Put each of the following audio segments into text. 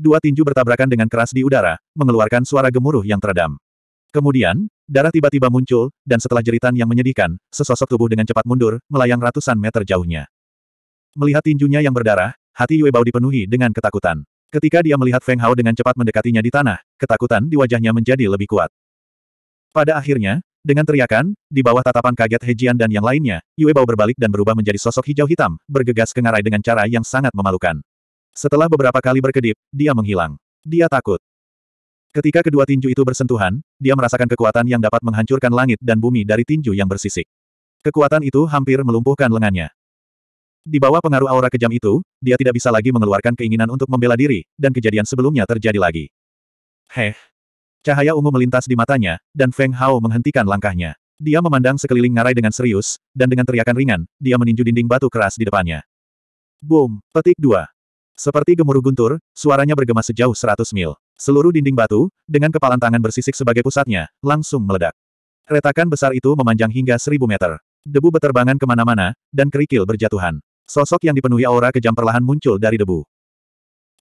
dua tinju bertabrakan dengan keras di udara, mengeluarkan suara gemuruh yang teredam. Kemudian, darah tiba-tiba muncul, dan setelah jeritan yang menyedihkan, sesosok tubuh dengan cepat mundur, melayang ratusan meter jauhnya. Melihat tinjunya yang berdarah, hati Yue Bao dipenuhi dengan ketakutan. Ketika dia melihat Feng Hao dengan cepat mendekatinya di tanah, ketakutan di wajahnya menjadi lebih kuat. Pada akhirnya, dengan teriakan, di bawah tatapan kaget Hejian dan yang lainnya, Yue Bao berbalik dan berubah menjadi sosok hijau hitam, bergegas ke ngarai dengan cara yang sangat memalukan. Setelah beberapa kali berkedip, dia menghilang. Dia takut. Ketika kedua tinju itu bersentuhan, dia merasakan kekuatan yang dapat menghancurkan langit dan bumi dari tinju yang bersisik. Kekuatan itu hampir melumpuhkan lengannya. Di bawah pengaruh aura kejam itu, dia tidak bisa lagi mengeluarkan keinginan untuk membela diri, dan kejadian sebelumnya terjadi lagi. Heh. Cahaya ungu melintas di matanya, dan Feng Hao menghentikan langkahnya. Dia memandang sekeliling ngarai dengan serius, dan dengan teriakan ringan, dia meninju dinding batu keras di depannya. Boom, petik dua. Seperti gemuruh guntur, suaranya bergema sejauh seratus mil. Seluruh dinding batu, dengan kepalan tangan bersisik sebagai pusatnya, langsung meledak. Retakan besar itu memanjang hingga seribu meter. Debu beterbangan kemana-mana, dan kerikil berjatuhan. Sosok yang dipenuhi aura kejam perlahan muncul dari debu.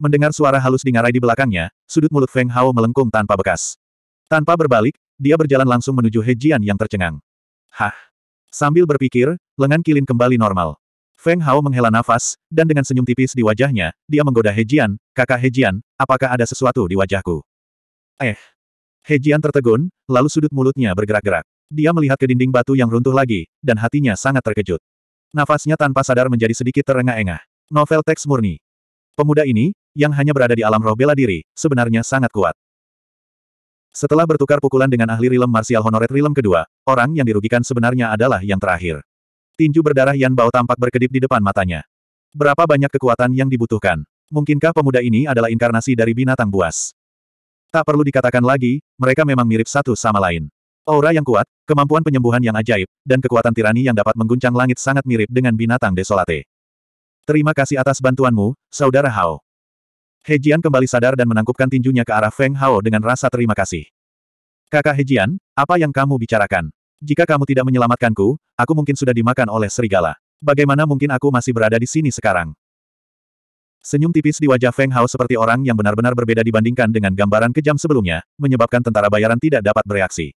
Mendengar suara halus dingarai di belakangnya, sudut mulut Feng Hao melengkung tanpa bekas. Tanpa berbalik, dia berjalan langsung menuju He Jian yang tercengang. Hah! Sambil berpikir, lengan Kilin kembali normal. Feng Hao menghela nafas, dan dengan senyum tipis di wajahnya, dia menggoda Hejian, kakak Hejian, apakah ada sesuatu di wajahku? Eh. Hejian tertegun, lalu sudut mulutnya bergerak-gerak. Dia melihat ke dinding batu yang runtuh lagi, dan hatinya sangat terkejut. Nafasnya tanpa sadar menjadi sedikit terengah-engah. Novel teks murni. Pemuda ini, yang hanya berada di alam roh bela diri, sebenarnya sangat kuat. Setelah bertukar pukulan dengan ahli rilem martial honoret rilem kedua, orang yang dirugikan sebenarnya adalah yang terakhir. Tinju berdarah Yan Bao tampak berkedip di depan matanya. Berapa banyak kekuatan yang dibutuhkan? Mungkinkah pemuda ini adalah inkarnasi dari binatang buas? Tak perlu dikatakan lagi, mereka memang mirip satu sama lain. Aura yang kuat, kemampuan penyembuhan yang ajaib, dan kekuatan tirani yang dapat mengguncang langit sangat mirip dengan binatang desolate. Terima kasih atas bantuanmu, Saudara Hao. Hejian kembali sadar dan menangkupkan tinjunya ke arah Feng Hao dengan rasa terima kasih. Kakak Hejian, apa yang kamu bicarakan? Jika kamu tidak menyelamatkanku, aku mungkin sudah dimakan oleh serigala. Bagaimana mungkin aku masih berada di sini sekarang? Senyum tipis di wajah Feng Hao seperti orang yang benar-benar berbeda dibandingkan dengan gambaran kejam sebelumnya, menyebabkan tentara bayaran tidak dapat bereaksi.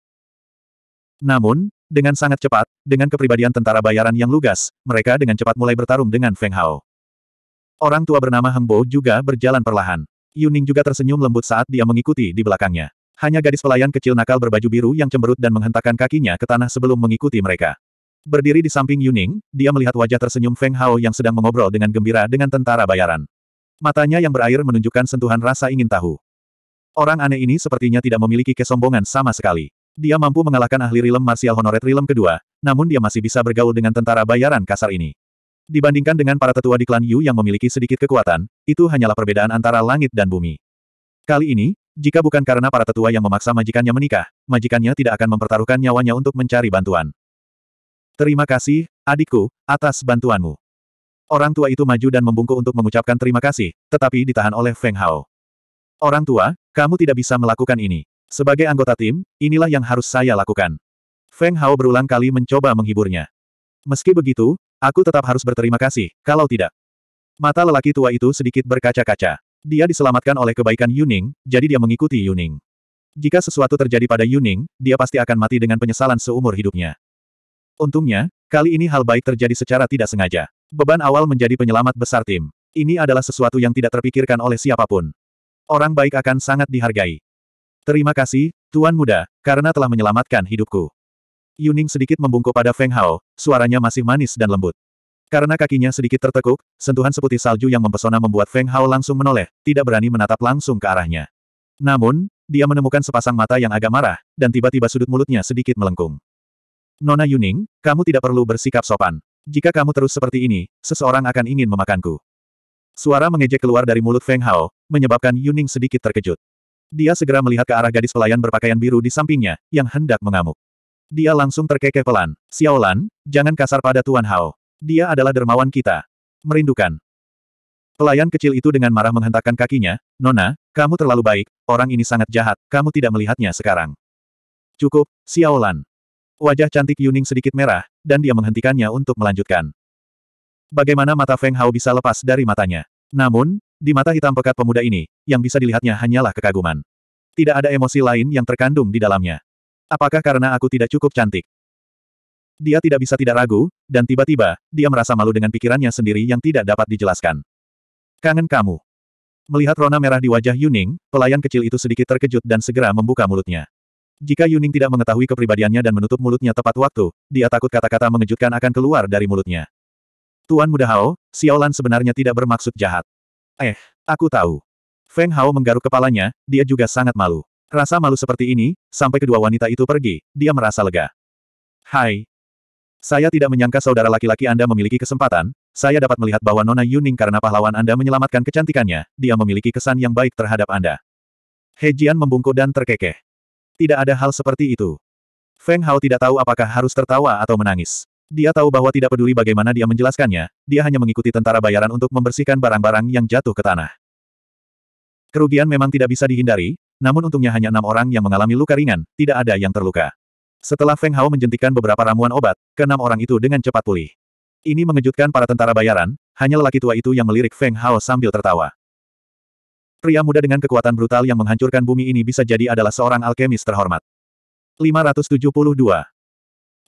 Namun, dengan sangat cepat, dengan kepribadian tentara bayaran yang lugas, mereka dengan cepat mulai bertarung dengan Feng Hao. Orang tua bernama Heng Bo juga berjalan perlahan. Yuning juga tersenyum lembut saat dia mengikuti di belakangnya. Hanya gadis pelayan kecil nakal berbaju biru yang cemberut dan menghentakkan kakinya ke tanah sebelum mengikuti mereka. Berdiri di samping Yuning, dia melihat wajah tersenyum Feng Hao yang sedang mengobrol dengan gembira dengan tentara bayaran. Matanya yang berair menunjukkan sentuhan rasa ingin tahu. Orang aneh ini sepertinya tidak memiliki kesombongan sama sekali. Dia mampu mengalahkan ahli rilem martial honoret rilem kedua, namun dia masih bisa bergaul dengan tentara bayaran kasar ini. Dibandingkan dengan para tetua di klan Yu yang memiliki sedikit kekuatan, itu hanyalah perbedaan antara langit dan bumi. Kali ini, jika bukan karena para tetua yang memaksa majikannya menikah, majikannya tidak akan mempertaruhkan nyawanya untuk mencari bantuan. Terima kasih, adikku, atas bantuanmu. Orang tua itu maju dan membungkuk untuk mengucapkan terima kasih, tetapi ditahan oleh Feng Hao. Orang tua, kamu tidak bisa melakukan ini. Sebagai anggota tim, inilah yang harus saya lakukan. Feng Hao berulang kali mencoba menghiburnya. Meski begitu, aku tetap harus berterima kasih, kalau tidak. Mata lelaki tua itu sedikit berkaca-kaca. Dia diselamatkan oleh kebaikan Yuning, jadi dia mengikuti Yuning. Jika sesuatu terjadi pada Yuning, dia pasti akan mati dengan penyesalan seumur hidupnya. Untungnya, kali ini hal baik terjadi secara tidak sengaja. Beban awal menjadi penyelamat besar tim. Ini adalah sesuatu yang tidak terpikirkan oleh siapapun. Orang baik akan sangat dihargai. Terima kasih, Tuan Muda, karena telah menyelamatkan hidupku. Yuning sedikit membungkuk pada Feng Hao, suaranya masih manis dan lembut. Karena kakinya sedikit tertekuk, sentuhan seputih salju yang mempesona membuat Feng Hao langsung menoleh, tidak berani menatap langsung ke arahnya. Namun, dia menemukan sepasang mata yang agak marah, dan tiba-tiba sudut mulutnya sedikit melengkung. Nona Yuning, kamu tidak perlu bersikap sopan. Jika kamu terus seperti ini, seseorang akan ingin memakanku. Suara mengejek keluar dari mulut Feng Hao, menyebabkan Yuning sedikit terkejut. Dia segera melihat ke arah gadis pelayan berpakaian biru di sampingnya, yang hendak mengamuk. Dia langsung terkekeh pelan. Xiaolan, jangan kasar pada Tuan Hao. Dia adalah dermawan kita. Merindukan. Pelayan kecil itu dengan marah menghentakkan kakinya, Nona, kamu terlalu baik, orang ini sangat jahat, kamu tidak melihatnya sekarang. Cukup, Xiaolan. Wajah cantik Yuning sedikit merah, dan dia menghentikannya untuk melanjutkan. Bagaimana mata Feng Hao bisa lepas dari matanya? Namun, di mata hitam pekat pemuda ini, yang bisa dilihatnya hanyalah kekaguman. Tidak ada emosi lain yang terkandung di dalamnya. Apakah karena aku tidak cukup cantik? Dia tidak bisa tidak ragu, dan tiba-tiba, dia merasa malu dengan pikirannya sendiri yang tidak dapat dijelaskan. Kangen kamu. Melihat rona merah di wajah Yuning, pelayan kecil itu sedikit terkejut dan segera membuka mulutnya. Jika Yuning tidak mengetahui kepribadiannya dan menutup mulutnya tepat waktu, dia takut kata-kata mengejutkan akan keluar dari mulutnya. Tuan Muda Hao, Lan sebenarnya tidak bermaksud jahat. Eh, aku tahu. Feng Hao menggaruk kepalanya, dia juga sangat malu. Rasa malu seperti ini, sampai kedua wanita itu pergi, dia merasa lega. Hai, saya tidak menyangka saudara laki-laki Anda memiliki kesempatan, saya dapat melihat bahwa Nona Yuning karena pahlawan Anda menyelamatkan kecantikannya, dia memiliki kesan yang baik terhadap Anda. He Jian membungkuk dan terkekeh. Tidak ada hal seperti itu. Feng Hao tidak tahu apakah harus tertawa atau menangis. Dia tahu bahwa tidak peduli bagaimana dia menjelaskannya, dia hanya mengikuti tentara bayaran untuk membersihkan barang-barang yang jatuh ke tanah. Kerugian memang tidak bisa dihindari, namun untungnya hanya enam orang yang mengalami luka ringan, tidak ada yang terluka. Setelah Feng Hao menjentikan beberapa ramuan obat, keenam orang itu dengan cepat pulih. Ini mengejutkan para tentara bayaran, hanya lelaki tua itu yang melirik Feng Hao sambil tertawa. Pria muda dengan kekuatan brutal yang menghancurkan bumi ini bisa jadi adalah seorang alkemis terhormat. 572.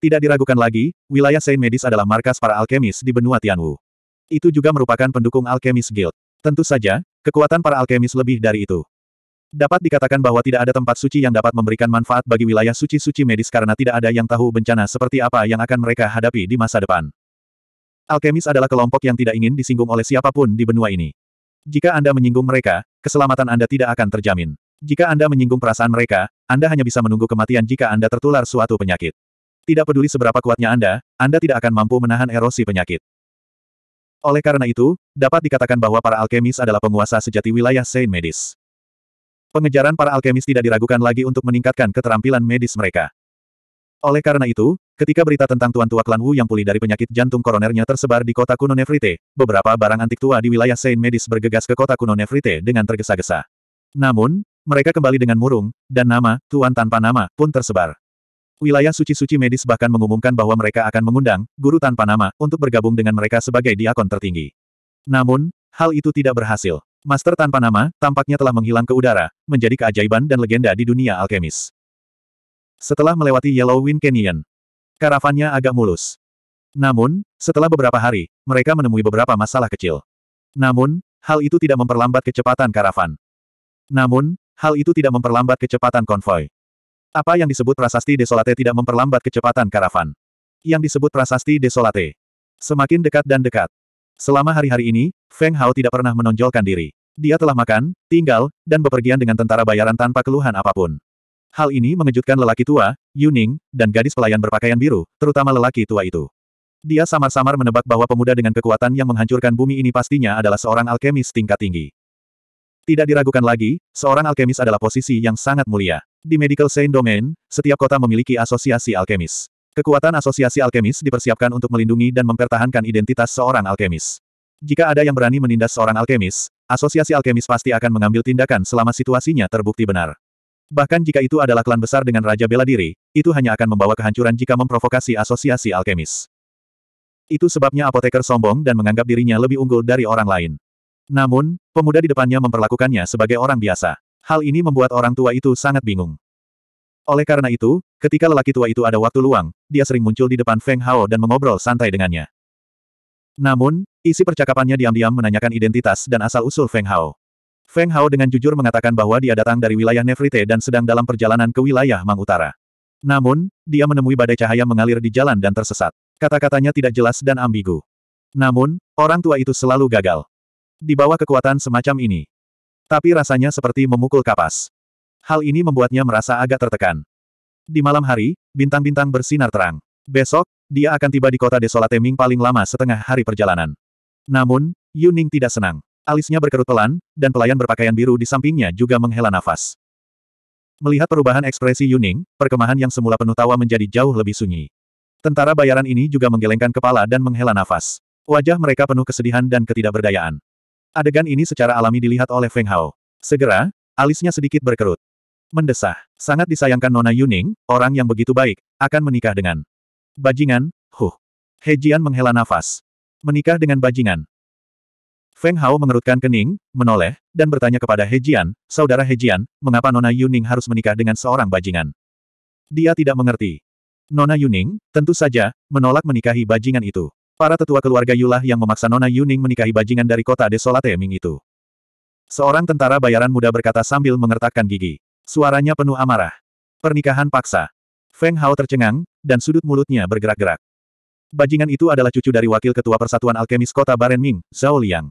Tidak diragukan lagi, wilayah Saint Medis adalah markas para alkemis di benua Tianwu. Itu juga merupakan pendukung alkemis guild. Tentu saja, kekuatan para alkemis lebih dari itu. Dapat dikatakan bahwa tidak ada tempat suci yang dapat memberikan manfaat bagi wilayah suci-suci medis karena tidak ada yang tahu bencana seperti apa yang akan mereka hadapi di masa depan. Alkemis adalah kelompok yang tidak ingin disinggung oleh siapapun di benua ini. Jika Anda menyinggung mereka, keselamatan Anda tidak akan terjamin. Jika Anda menyinggung perasaan mereka, Anda hanya bisa menunggu kematian jika Anda tertular suatu penyakit. Tidak peduli seberapa kuatnya Anda, Anda tidak akan mampu menahan erosi penyakit. Oleh karena itu, dapat dikatakan bahwa para alkemis adalah penguasa sejati wilayah Saint Medis. Pengejaran para alkemis tidak diragukan lagi untuk meningkatkan keterampilan medis mereka. Oleh karena itu, ketika berita tentang Tuan Tua Klan Wu yang pulih dari penyakit jantung koronernya tersebar di kota kuno Nefrite, beberapa barang antik tua di wilayah Saint Medis bergegas ke kota kuno Nefrite dengan tergesa-gesa. Namun, mereka kembali dengan murung, dan nama, Tuan Tanpa Nama, pun tersebar. Wilayah suci-suci medis bahkan mengumumkan bahwa mereka akan mengundang guru tanpa nama untuk bergabung dengan mereka sebagai diakon tertinggi. Namun, hal itu tidak berhasil. Master tanpa nama, tampaknya telah menghilang ke udara, menjadi keajaiban dan legenda di dunia alkemis. Setelah melewati Yellow Wind Canyon, karavannya agak mulus. Namun, setelah beberapa hari, mereka menemui beberapa masalah kecil. Namun, hal itu tidak memperlambat kecepatan karavan. Namun, hal itu tidak memperlambat kecepatan konvoi. Apa yang disebut prasasti desolate tidak memperlambat kecepatan karavan. Yang disebut prasasti desolate. Semakin dekat dan dekat. Selama hari-hari ini, Feng Hao tidak pernah menonjolkan diri. Dia telah makan, tinggal, dan bepergian dengan tentara bayaran tanpa keluhan apapun. Hal ini mengejutkan lelaki tua, Yuning, dan gadis pelayan berpakaian biru, terutama lelaki tua itu. Dia samar-samar menebak bahwa pemuda dengan kekuatan yang menghancurkan bumi ini pastinya adalah seorang alkemis tingkat tinggi. Tidak diragukan lagi, seorang alkemis adalah posisi yang sangat mulia. Di Medical Saint Domain, setiap kota memiliki asosiasi alkemis. Kekuatan asosiasi alkemis dipersiapkan untuk melindungi dan mempertahankan identitas seorang alkemis. Jika ada yang berani menindas seorang alkemis, asosiasi alkemis pasti akan mengambil tindakan selama situasinya terbukti benar. Bahkan jika itu adalah klan besar dengan Raja Bela Diri, itu hanya akan membawa kehancuran jika memprovokasi asosiasi alkemis. Itu sebabnya apoteker sombong dan menganggap dirinya lebih unggul dari orang lain. Namun, pemuda di depannya memperlakukannya sebagai orang biasa. Hal ini membuat orang tua itu sangat bingung. Oleh karena itu, ketika lelaki tua itu ada waktu luang, dia sering muncul di depan Feng Hao dan mengobrol santai dengannya. Namun, isi percakapannya diam-diam menanyakan identitas dan asal-usul Feng Hao. Feng Hao dengan jujur mengatakan bahwa dia datang dari wilayah Nefrite dan sedang dalam perjalanan ke wilayah Mang Utara. Namun, dia menemui badai cahaya mengalir di jalan dan tersesat. Kata-katanya tidak jelas dan ambigu. Namun, orang tua itu selalu gagal. Di bawah kekuatan semacam ini. Tapi rasanya seperti memukul kapas. Hal ini membuatnya merasa agak tertekan. Di malam hari, bintang-bintang bersinar terang. Besok, dia akan tiba di kota Desolate Ming paling lama setengah hari perjalanan. Namun, Yuning tidak senang. Alisnya berkerut pelan, dan pelayan berpakaian biru di sampingnya juga menghela nafas. Melihat perubahan ekspresi Yuning, perkemahan yang semula penuh tawa menjadi jauh lebih sunyi. Tentara bayaran ini juga menggelengkan kepala dan menghela nafas. Wajah mereka penuh kesedihan dan ketidakberdayaan. Adegan ini secara alami dilihat oleh Feng Hao. Segera, alisnya sedikit berkerut mendesah. Sangat disayangkan Nona Yuning, orang yang begitu baik, akan menikah dengan bajingan, huh. Hejian menghela nafas. Menikah dengan bajingan. Feng Hao mengerutkan kening, menoleh, dan bertanya kepada Hejian, saudara Hejian, mengapa Nona Yuning harus menikah dengan seorang bajingan? Dia tidak mengerti. Nona Yuning, tentu saja, menolak menikahi bajingan itu. Para tetua keluarga Yulah yang memaksa Nona Yuning menikahi bajingan dari kota Desolate Ming itu. Seorang tentara bayaran muda berkata sambil mengertakkan gigi. Suaranya penuh amarah. Pernikahan paksa. Feng Hao tercengang, dan sudut mulutnya bergerak-gerak. Bajingan itu adalah cucu dari wakil ketua Persatuan Alkemis Kota Barenming, Zhao Liang.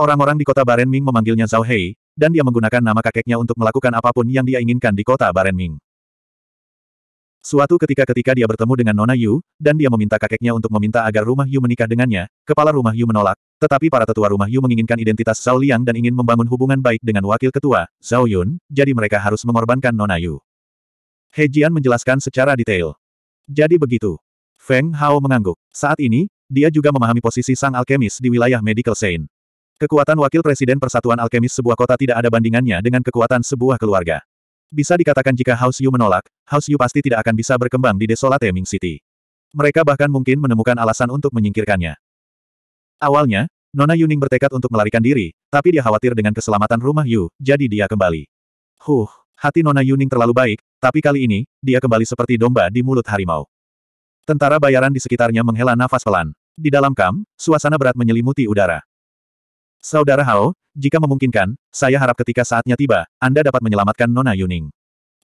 Orang-orang di kota Barenming memanggilnya Zhao Hei, dan dia menggunakan nama kakeknya untuk melakukan apapun yang dia inginkan di kota Barenming. Suatu ketika ketika dia bertemu dengan Nona Yu, dan dia meminta kakeknya untuk meminta agar rumah Yu menikah dengannya, kepala rumah Yu menolak, tetapi para tetua rumah Yu menginginkan identitas Zhao Liang dan ingin membangun hubungan baik dengan wakil ketua, Zhao Yun, jadi mereka harus mengorbankan Nona Yu. He Jian menjelaskan secara detail. Jadi begitu. Feng Hao mengangguk. Saat ini, dia juga memahami posisi sang alkemis di wilayah Medical Saint. Kekuatan wakil presiden Persatuan Alkemis sebuah kota tidak ada bandingannya dengan kekuatan sebuah keluarga. Bisa dikatakan jika House Yu menolak, House Yu pasti tidak akan bisa berkembang di Desolate Ming City. Mereka bahkan mungkin menemukan alasan untuk menyingkirkannya. Awalnya, Nona Yuning bertekad untuk melarikan diri, tapi dia khawatir dengan keselamatan rumah Yu, jadi dia kembali. Huh, hati Nona Yuning terlalu baik, tapi kali ini, dia kembali seperti domba di mulut harimau. Tentara bayaran di sekitarnya menghela nafas pelan. Di dalam kam, suasana berat menyelimuti udara. Saudara Hao, jika memungkinkan, saya harap ketika saatnya tiba, Anda dapat menyelamatkan Nona Yuning.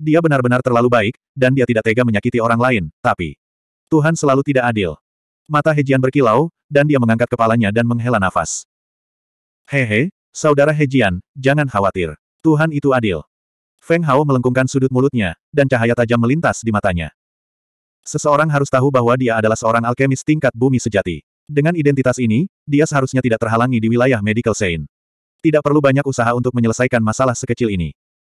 Dia benar-benar terlalu baik, dan dia tidak tega menyakiti orang lain, tapi... Tuhan selalu tidak adil. Mata Hejian berkilau, dan dia mengangkat kepalanya dan menghela nafas. Hehe, saudara Hejian, jangan khawatir. Tuhan itu adil. Feng Hao melengkungkan sudut mulutnya, dan cahaya tajam melintas di matanya. Seseorang harus tahu bahwa dia adalah seorang alkemis tingkat bumi sejati. Dengan identitas ini, dia seharusnya tidak terhalangi di wilayah Medical Sein. Tidak perlu banyak usaha untuk menyelesaikan masalah sekecil ini.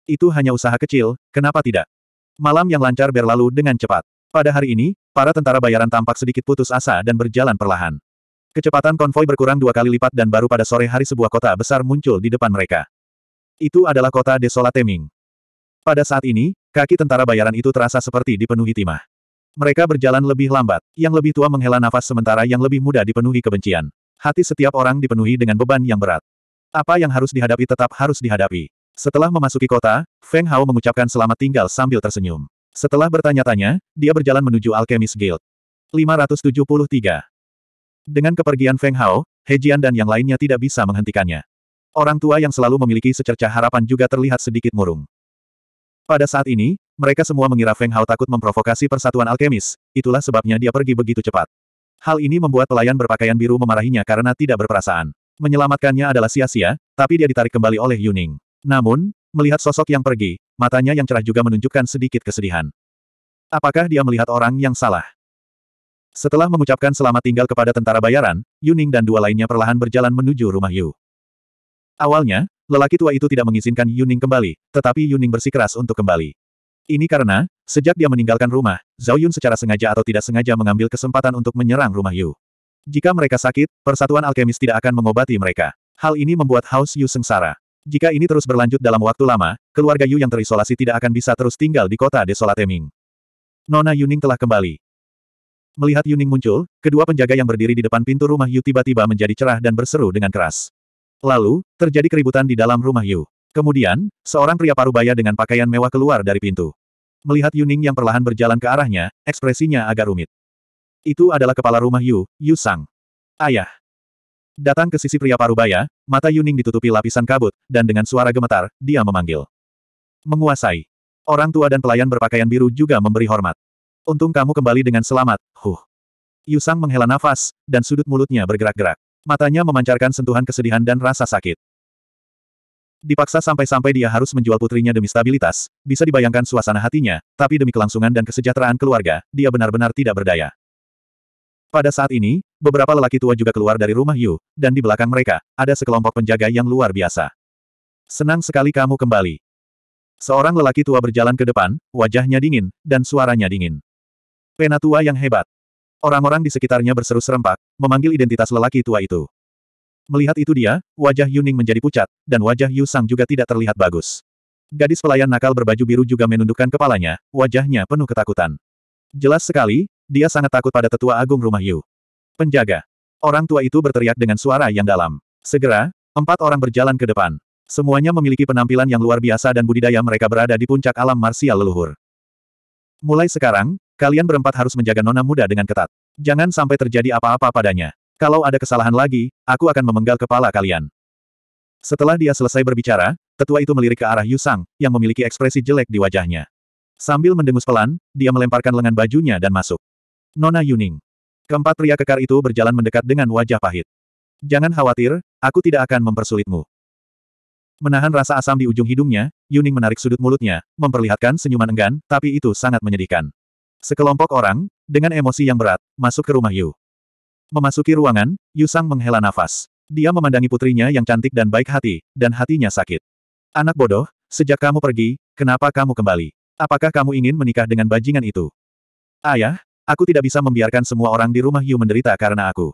Itu hanya usaha kecil, kenapa tidak? Malam yang lancar berlalu dengan cepat. Pada hari ini, para tentara bayaran tampak sedikit putus asa dan berjalan perlahan. Kecepatan konvoi berkurang dua kali lipat dan baru pada sore hari sebuah kota besar muncul di depan mereka. Itu adalah kota Desolateming. Pada saat ini, kaki tentara bayaran itu terasa seperti dipenuhi timah. Mereka berjalan lebih lambat, yang lebih tua menghela nafas sementara yang lebih muda dipenuhi kebencian. Hati setiap orang dipenuhi dengan beban yang berat. Apa yang harus dihadapi tetap harus dihadapi. Setelah memasuki kota, Feng Hao mengucapkan selamat tinggal sambil tersenyum. Setelah bertanya-tanya, dia berjalan menuju Alchemist Guild. 573. Dengan kepergian Feng Hao, He Jian dan yang lainnya tidak bisa menghentikannya. Orang tua yang selalu memiliki secerca harapan juga terlihat sedikit murung. Pada saat ini, mereka semua mengira Feng Hao takut memprovokasi persatuan alkemis, itulah sebabnya dia pergi begitu cepat. Hal ini membuat pelayan berpakaian biru memarahinya karena tidak berperasaan. Menyelamatkannya adalah sia-sia, tapi dia ditarik kembali oleh Yuning. Namun, melihat sosok yang pergi, matanya yang cerah juga menunjukkan sedikit kesedihan. Apakah dia melihat orang yang salah? Setelah mengucapkan selamat tinggal kepada tentara bayaran, Yuning dan dua lainnya perlahan berjalan menuju rumah Yu. Awalnya, lelaki tua itu tidak mengizinkan Yuning kembali, tetapi Yuning bersikeras untuk kembali. Ini karena, sejak dia meninggalkan rumah, Zhao Yun secara sengaja atau tidak sengaja mengambil kesempatan untuk menyerang rumah Yu. Jika mereka sakit, persatuan alkemis tidak akan mengobati mereka. Hal ini membuat House Yu sengsara. Jika ini terus berlanjut dalam waktu lama, keluarga Yu yang terisolasi tidak akan bisa terus tinggal di kota Desolate Ming. Nona Yuning telah kembali. Melihat Yuning muncul, kedua penjaga yang berdiri di depan pintu rumah Yu tiba-tiba menjadi cerah dan berseru dengan keras. Lalu, terjadi keributan di dalam rumah Yu. Kemudian, seorang pria parubaya dengan pakaian mewah keluar dari pintu. Melihat Yuning yang perlahan berjalan ke arahnya, ekspresinya agak rumit. Itu adalah kepala rumah Yu, Yu Sang. Ayah. Datang ke sisi pria parubaya, mata Yuning ditutupi lapisan kabut, dan dengan suara gemetar, dia memanggil. Menguasai. Orang tua dan pelayan berpakaian biru juga memberi hormat. Untung kamu kembali dengan selamat, huh. Yu Sang menghela nafas, dan sudut mulutnya bergerak-gerak. Matanya memancarkan sentuhan kesedihan dan rasa sakit. Dipaksa sampai-sampai dia harus menjual putrinya demi stabilitas, bisa dibayangkan suasana hatinya, tapi demi kelangsungan dan kesejahteraan keluarga, dia benar-benar tidak berdaya. Pada saat ini, beberapa lelaki tua juga keluar dari rumah Yu, dan di belakang mereka, ada sekelompok penjaga yang luar biasa. Senang sekali kamu kembali. Seorang lelaki tua berjalan ke depan, wajahnya dingin, dan suaranya dingin. Penatua yang hebat. Orang-orang di sekitarnya berseru serempak, memanggil identitas lelaki tua itu. Melihat itu dia, wajah Yuning menjadi pucat, dan wajah Yu Sang juga tidak terlihat bagus. Gadis pelayan nakal berbaju biru juga menundukkan kepalanya, wajahnya penuh ketakutan. Jelas sekali, dia sangat takut pada tetua agung rumah Yu. Penjaga. Orang tua itu berteriak dengan suara yang dalam. Segera, empat orang berjalan ke depan. Semuanya memiliki penampilan yang luar biasa dan budidaya mereka berada di puncak alam marsial leluhur. Mulai sekarang, kalian berempat harus menjaga nona muda dengan ketat. Jangan sampai terjadi apa-apa padanya. Kalau ada kesalahan lagi, aku akan memenggal kepala kalian. Setelah dia selesai berbicara, tetua itu melirik ke arah Yusang, yang memiliki ekspresi jelek di wajahnya. Sambil mendengus pelan, dia melemparkan lengan bajunya dan masuk. Nona Yuning. Keempat pria kekar itu berjalan mendekat dengan wajah pahit. Jangan khawatir, aku tidak akan mempersulitmu. Menahan rasa asam di ujung hidungnya, Yuning menarik sudut mulutnya, memperlihatkan senyuman enggan, tapi itu sangat menyedihkan. Sekelompok orang, dengan emosi yang berat, masuk ke rumah Yu. Memasuki ruangan, Yusang menghela nafas. Dia memandangi putrinya yang cantik dan baik hati, dan hatinya sakit. Anak bodoh, sejak kamu pergi, kenapa kamu kembali? Apakah kamu ingin menikah dengan bajingan itu? Ayah, aku tidak bisa membiarkan semua orang di rumah Yu menderita karena aku.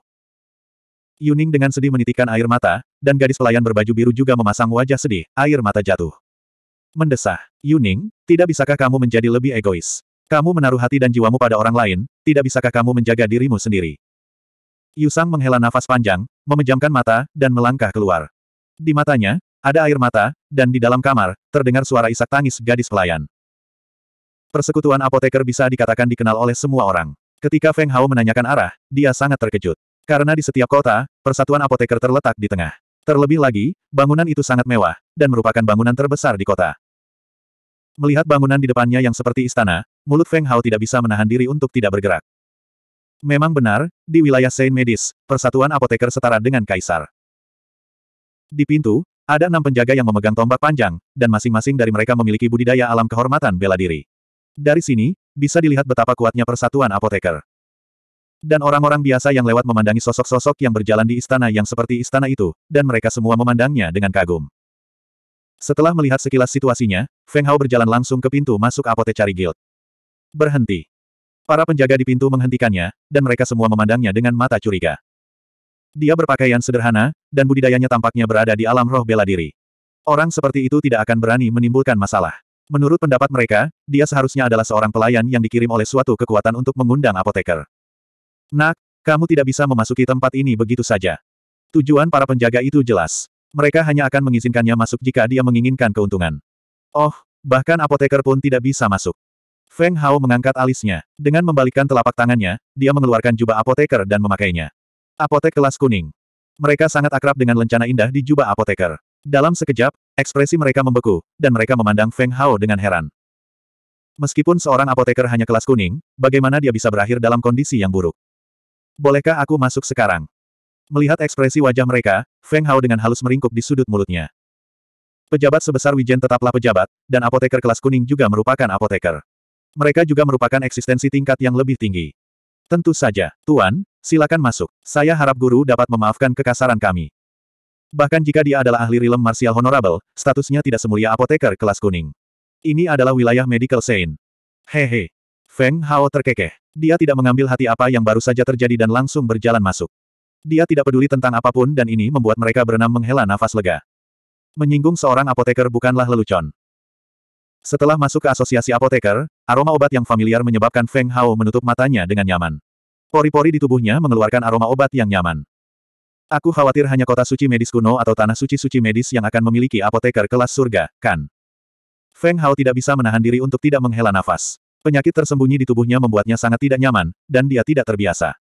Yuning dengan sedih menitikkan air mata, dan gadis pelayan berbaju biru juga memasang wajah sedih, air mata jatuh. Mendesah, Yuning, tidak bisakah kamu menjadi lebih egois? Kamu menaruh hati dan jiwamu pada orang lain, tidak bisakah kamu menjaga dirimu sendiri? Yusang menghela nafas panjang, memejamkan mata, dan melangkah keluar. Di matanya, ada air mata, dan di dalam kamar, terdengar suara isak tangis gadis pelayan. Persekutuan apoteker bisa dikatakan dikenal oleh semua orang. Ketika Feng Hao menanyakan arah, dia sangat terkejut. Karena di setiap kota, persatuan apoteker terletak di tengah. Terlebih lagi, bangunan itu sangat mewah, dan merupakan bangunan terbesar di kota. Melihat bangunan di depannya yang seperti istana, mulut Feng Hao tidak bisa menahan diri untuk tidak bergerak. Memang benar, di wilayah Saint Medis, persatuan apoteker setara dengan kaisar. Di pintu, ada enam penjaga yang memegang tombak panjang, dan masing-masing dari mereka memiliki budidaya alam kehormatan bela diri. Dari sini, bisa dilihat betapa kuatnya persatuan apoteker. Dan orang-orang biasa yang lewat memandangi sosok-sosok yang berjalan di istana yang seperti istana itu, dan mereka semua memandangnya dengan kagum. Setelah melihat sekilas situasinya, Feng Hao berjalan langsung ke pintu masuk apotekari guild. Berhenti. Para penjaga di pintu menghentikannya, dan mereka semua memandangnya dengan mata curiga. Dia berpakaian sederhana, dan budidayanya tampaknya berada di alam roh bela diri. Orang seperti itu tidak akan berani menimbulkan masalah. Menurut pendapat mereka, dia seharusnya adalah seorang pelayan yang dikirim oleh suatu kekuatan untuk mengundang apoteker. Nak, kamu tidak bisa memasuki tempat ini begitu saja. Tujuan para penjaga itu jelas. Mereka hanya akan mengizinkannya masuk jika dia menginginkan keuntungan. Oh, bahkan apoteker pun tidak bisa masuk. Feng Hao mengangkat alisnya. Dengan membalikkan telapak tangannya, dia mengeluarkan jubah apoteker dan memakainya. Apotek kelas kuning. Mereka sangat akrab dengan lencana indah di jubah apoteker. Dalam sekejap, ekspresi mereka membeku, dan mereka memandang Feng Hao dengan heran. Meskipun seorang apoteker hanya kelas kuning, bagaimana dia bisa berakhir dalam kondisi yang buruk? Bolehkah aku masuk sekarang? Melihat ekspresi wajah mereka, Feng Hao dengan halus meringkuk di sudut mulutnya. Pejabat sebesar Wijen tetaplah pejabat, dan apoteker kelas kuning juga merupakan apoteker mereka juga merupakan eksistensi tingkat yang lebih tinggi. Tentu saja, Tuan, silakan masuk. Saya harap guru dapat memaafkan kekasaran kami. Bahkan jika dia adalah ahli rilem martial honorable, statusnya tidak semulia apoteker kelas kuning. Ini adalah wilayah medical sein. Hehe. Feng Hao terkekeh. Dia tidak mengambil hati apa yang baru saja terjadi dan langsung berjalan masuk. Dia tidak peduli tentang apapun dan ini membuat mereka berenam menghela nafas lega. Menyinggung seorang apoteker bukanlah lelucon. Setelah masuk ke asosiasi apoteker, Aroma obat yang familiar menyebabkan Feng Hao menutup matanya dengan nyaman. Pori-pori di tubuhnya mengeluarkan aroma obat yang nyaman. Aku khawatir hanya kota suci medis kuno atau tanah suci-suci medis yang akan memiliki apoteker kelas surga, kan? Feng Hao tidak bisa menahan diri untuk tidak menghela nafas. Penyakit tersembunyi di tubuhnya membuatnya sangat tidak nyaman, dan dia tidak terbiasa.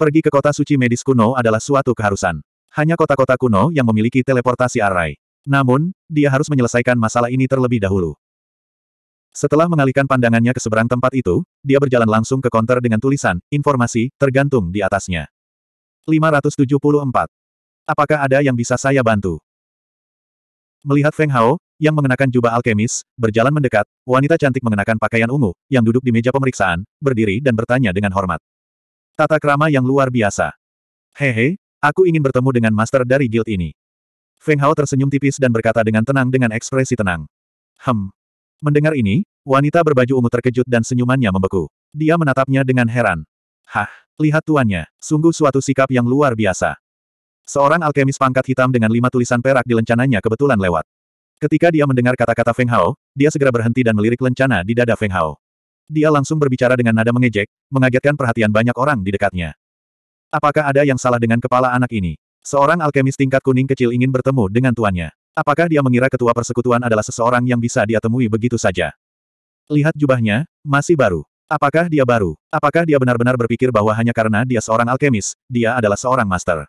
Pergi ke kota suci medis kuno adalah suatu keharusan. Hanya kota-kota kuno yang memiliki teleportasi arai. Namun, dia harus menyelesaikan masalah ini terlebih dahulu. Setelah mengalihkan pandangannya ke seberang tempat itu, dia berjalan langsung ke konter dengan tulisan, informasi, tergantung di atasnya. 574. Apakah ada yang bisa saya bantu? Melihat Feng Hao, yang mengenakan jubah alkemis, berjalan mendekat, wanita cantik mengenakan pakaian ungu, yang duduk di meja pemeriksaan, berdiri dan bertanya dengan hormat. Tata krama yang luar biasa. Hehe, aku ingin bertemu dengan master dari guild ini. Feng Hao tersenyum tipis dan berkata dengan tenang dengan ekspresi tenang. Hem, Mendengar ini, wanita berbaju ungu terkejut dan senyumannya membeku. Dia menatapnya dengan heran. Hah, lihat tuannya, sungguh suatu sikap yang luar biasa. Seorang alkemis pangkat hitam dengan lima tulisan perak di lencananya kebetulan lewat. Ketika dia mendengar kata-kata Feng Hao, dia segera berhenti dan melirik lencana di dada Feng Hao. Dia langsung berbicara dengan nada mengejek, mengagetkan perhatian banyak orang di dekatnya. Apakah ada yang salah dengan kepala anak ini? Seorang alkemis tingkat kuning kecil ingin bertemu dengan tuannya. Apakah dia mengira ketua persekutuan adalah seseorang yang bisa dia temui begitu saja? Lihat jubahnya, masih baru. Apakah dia baru? Apakah dia benar-benar berpikir bahwa hanya karena dia seorang alkemis, dia adalah seorang master?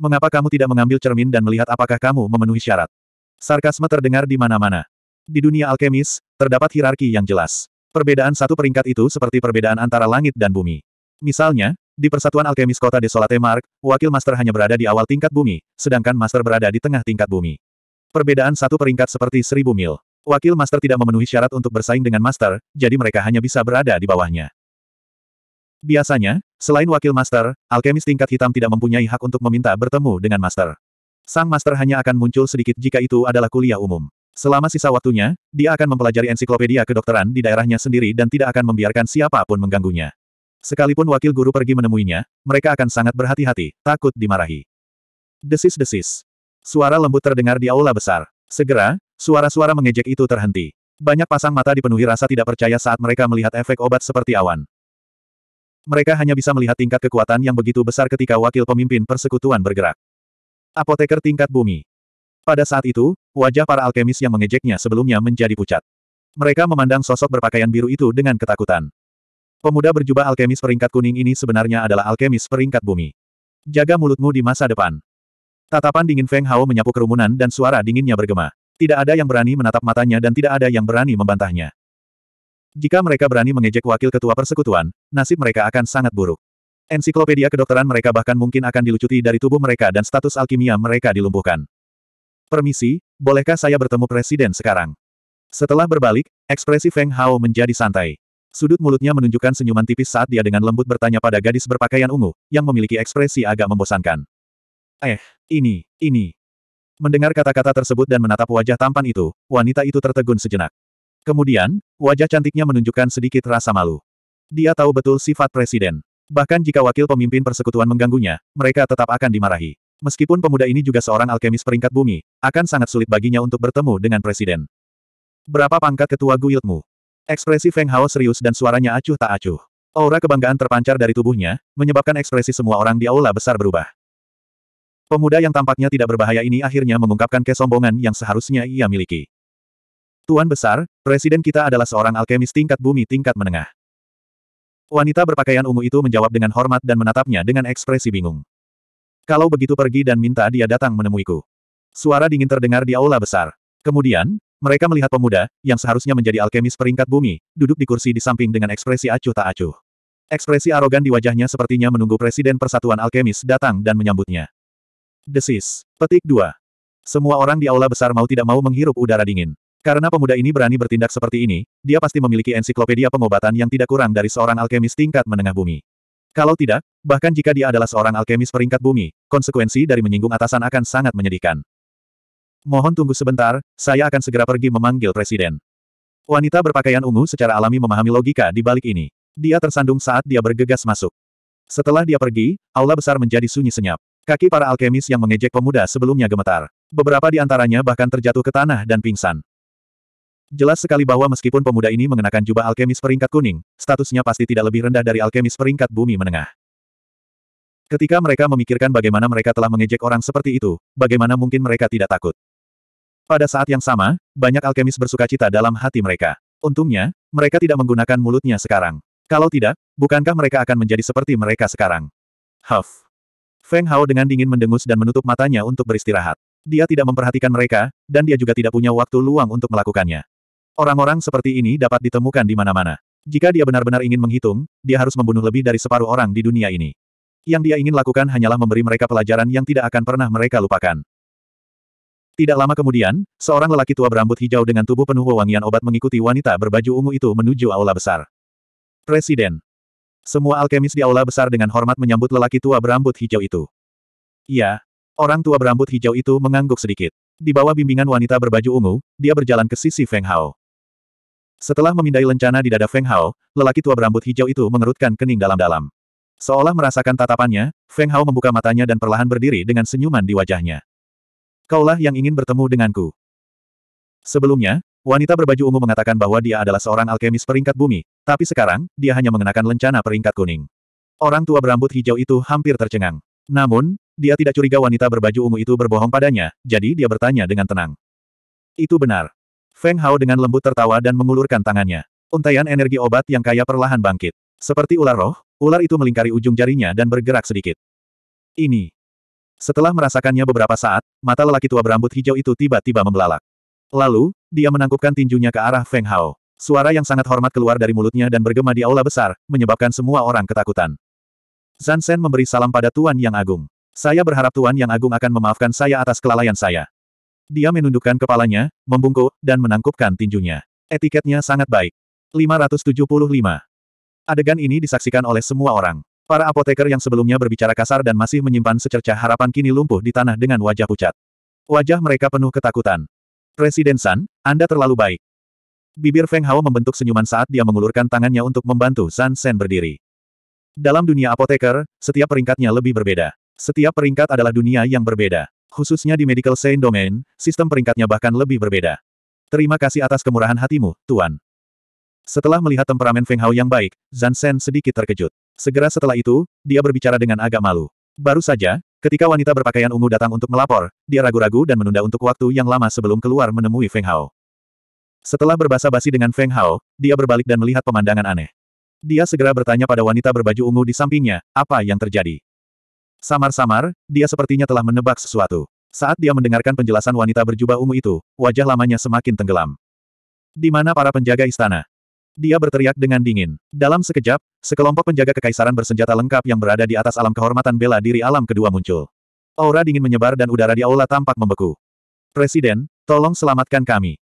Mengapa kamu tidak mengambil cermin dan melihat apakah kamu memenuhi syarat? Sarkasme terdengar di mana-mana. Di dunia alkemis, terdapat hierarki yang jelas. Perbedaan satu peringkat itu seperti perbedaan antara langit dan bumi. Misalnya, di Persatuan Alkemis Kota Desolate Mark, wakil master hanya berada di awal tingkat bumi, sedangkan master berada di tengah tingkat bumi. Perbedaan satu peringkat seperti seribu mil. Wakil master tidak memenuhi syarat untuk bersaing dengan master, jadi mereka hanya bisa berada di bawahnya. Biasanya, selain wakil master, alkemis tingkat hitam tidak mempunyai hak untuk meminta bertemu dengan master. Sang master hanya akan muncul sedikit jika itu adalah kuliah umum. Selama sisa waktunya, dia akan mempelajari ensiklopedia kedokteran di daerahnya sendiri dan tidak akan membiarkan siapapun mengganggunya. Sekalipun wakil guru pergi menemuinya, mereka akan sangat berhati-hati, takut dimarahi. Desis-desis. Suara lembut terdengar di aula besar. Segera, suara-suara mengejek itu terhenti. Banyak pasang mata dipenuhi rasa tidak percaya saat mereka melihat efek obat seperti awan. Mereka hanya bisa melihat tingkat kekuatan yang begitu besar ketika wakil pemimpin persekutuan bergerak. Apoteker tingkat bumi. Pada saat itu, wajah para alkemis yang mengejeknya sebelumnya menjadi pucat. Mereka memandang sosok berpakaian biru itu dengan ketakutan. Pemuda berjubah alkemis peringkat kuning ini sebenarnya adalah alkemis peringkat bumi. Jaga mulutmu di masa depan. Tatapan dingin Feng Hao menyapu kerumunan dan suara dinginnya bergema. Tidak ada yang berani menatap matanya dan tidak ada yang berani membantahnya. Jika mereka berani mengejek wakil ketua persekutuan, nasib mereka akan sangat buruk. Ensiklopedia kedokteran mereka bahkan mungkin akan dilucuti dari tubuh mereka dan status alkimia mereka dilumpuhkan. Permisi, bolehkah saya bertemu presiden sekarang? Setelah berbalik, ekspresi Feng Hao menjadi santai. Sudut mulutnya menunjukkan senyuman tipis saat dia dengan lembut bertanya pada gadis berpakaian ungu, yang memiliki ekspresi agak membosankan. Eh, ini, ini. Mendengar kata-kata tersebut dan menatap wajah tampan itu, wanita itu tertegun sejenak. Kemudian, wajah cantiknya menunjukkan sedikit rasa malu. Dia tahu betul sifat presiden. Bahkan jika wakil pemimpin persekutuan mengganggunya, mereka tetap akan dimarahi. Meskipun pemuda ini juga seorang alkemis peringkat bumi, akan sangat sulit baginya untuk bertemu dengan presiden. Berapa pangkat ketua guildmu? Ekspresi Feng Hao serius dan suaranya acuh tak acuh. Aura kebanggaan terpancar dari tubuhnya, menyebabkan ekspresi semua orang di aula besar berubah. Pemuda yang tampaknya tidak berbahaya ini akhirnya mengungkapkan kesombongan yang seharusnya ia miliki. Tuan Besar, Presiden kita adalah seorang alkemis tingkat bumi tingkat menengah. Wanita berpakaian ungu itu menjawab dengan hormat dan menatapnya dengan ekspresi bingung. Kalau begitu pergi dan minta dia datang menemuiku. Suara dingin terdengar di aula besar. Kemudian, mereka melihat pemuda, yang seharusnya menjadi alkemis peringkat bumi, duduk di kursi di samping dengan ekspresi acuh tak acuh. Ekspresi arogan di wajahnya sepertinya menunggu Presiden Persatuan Alkemis datang dan menyambutnya. Desis. Petik 2. Semua orang di aula besar mau tidak mau menghirup udara dingin. Karena pemuda ini berani bertindak seperti ini, dia pasti memiliki ensiklopedia pengobatan yang tidak kurang dari seorang alkemis tingkat menengah bumi. Kalau tidak, bahkan jika dia adalah seorang alkemis peringkat bumi, konsekuensi dari menyinggung atasan akan sangat menyedihkan. Mohon tunggu sebentar, saya akan segera pergi memanggil presiden. Wanita berpakaian ungu secara alami memahami logika di balik ini. Dia tersandung saat dia bergegas masuk. Setelah dia pergi, aula besar menjadi sunyi senyap. Kaki para alkemis yang mengejek pemuda sebelumnya gemetar. Beberapa di antaranya bahkan terjatuh ke tanah dan pingsan. Jelas sekali bahwa meskipun pemuda ini mengenakan jubah alkemis peringkat kuning, statusnya pasti tidak lebih rendah dari alkemis peringkat bumi menengah. Ketika mereka memikirkan bagaimana mereka telah mengejek orang seperti itu, bagaimana mungkin mereka tidak takut. Pada saat yang sama, banyak alkemis bersuka cita dalam hati mereka. Untungnya, mereka tidak menggunakan mulutnya sekarang. Kalau tidak, bukankah mereka akan menjadi seperti mereka sekarang? Huff. Feng Hao dengan dingin mendengus dan menutup matanya untuk beristirahat. Dia tidak memperhatikan mereka, dan dia juga tidak punya waktu luang untuk melakukannya. Orang-orang seperti ini dapat ditemukan di mana-mana. Jika dia benar-benar ingin menghitung, dia harus membunuh lebih dari separuh orang di dunia ini. Yang dia ingin lakukan hanyalah memberi mereka pelajaran yang tidak akan pernah mereka lupakan. Tidak lama kemudian, seorang lelaki tua berambut hijau dengan tubuh penuh wewangian obat mengikuti wanita berbaju ungu itu menuju aula besar. Presiden. Semua alkemis di aula besar dengan hormat menyambut lelaki tua berambut hijau itu. Iya. Orang tua berambut hijau itu mengangguk sedikit. Di bawah bimbingan wanita berbaju ungu, dia berjalan ke sisi Feng Hao. Setelah memindai lencana di dada Feng Hao, lelaki tua berambut hijau itu mengerutkan kening dalam-dalam. Seolah merasakan tatapannya, Feng Hao membuka matanya dan perlahan berdiri dengan senyuman di wajahnya. Kaulah yang ingin bertemu denganku. Sebelumnya, wanita berbaju ungu mengatakan bahwa dia adalah seorang alkemis peringkat bumi, tapi sekarang, dia hanya mengenakan lencana peringkat kuning. Orang tua berambut hijau itu hampir tercengang. Namun, dia tidak curiga wanita berbaju ungu itu berbohong padanya, jadi dia bertanya dengan tenang. Itu benar. Feng Hao dengan lembut tertawa dan mengulurkan tangannya. Untaian energi obat yang kaya perlahan bangkit. Seperti ular roh, ular itu melingkari ujung jarinya dan bergerak sedikit. Ini, setelah merasakannya beberapa saat, mata lelaki tua berambut hijau itu tiba-tiba membelalak. Lalu, dia menangkupkan tinjunya ke arah Feng Hao. Suara yang sangat hormat keluar dari mulutnya dan bergema di aula besar, menyebabkan semua orang ketakutan. Zan Sen memberi salam pada Tuan Yang Agung. Saya berharap Tuan Yang Agung akan memaafkan saya atas kelalaian saya. Dia menundukkan kepalanya, membungkuk, dan menangkupkan tinjunya. Etiketnya sangat baik. 575. Adegan ini disaksikan oleh semua orang. Para apoteker yang sebelumnya berbicara kasar dan masih menyimpan secercah harapan kini lumpuh di tanah dengan wajah pucat. Wajah mereka penuh ketakutan. Presiden San, Anda terlalu baik. Bibir Feng Hao membentuk senyuman saat dia mengulurkan tangannya untuk membantu San Sen berdiri. Dalam dunia apoteker, setiap peringkatnya lebih berbeda. Setiap peringkat adalah dunia yang berbeda. Khususnya di medical scene domain, sistem peringkatnya bahkan lebih berbeda. Terima kasih atas kemurahan hatimu, Tuan. Setelah melihat temperamen Feng Hao yang baik, Zan Sen sedikit terkejut. Segera setelah itu, dia berbicara dengan agak malu. Baru saja, ketika wanita berpakaian ungu datang untuk melapor, dia ragu-ragu dan menunda untuk waktu yang lama sebelum keluar menemui Feng Hao. Setelah berbahasa basi dengan Feng Hao, dia berbalik dan melihat pemandangan aneh. Dia segera bertanya pada wanita berbaju ungu di sampingnya, apa yang terjadi. Samar-samar, dia sepertinya telah menebak sesuatu. Saat dia mendengarkan penjelasan wanita berjubah ungu itu, wajah lamanya semakin tenggelam. Di mana para penjaga istana? Dia berteriak dengan dingin. Dalam sekejap, sekelompok penjaga kekaisaran bersenjata lengkap yang berada di atas alam kehormatan bela diri alam kedua muncul. Aura dingin menyebar dan udara di aula tampak membeku. Presiden, tolong selamatkan kami.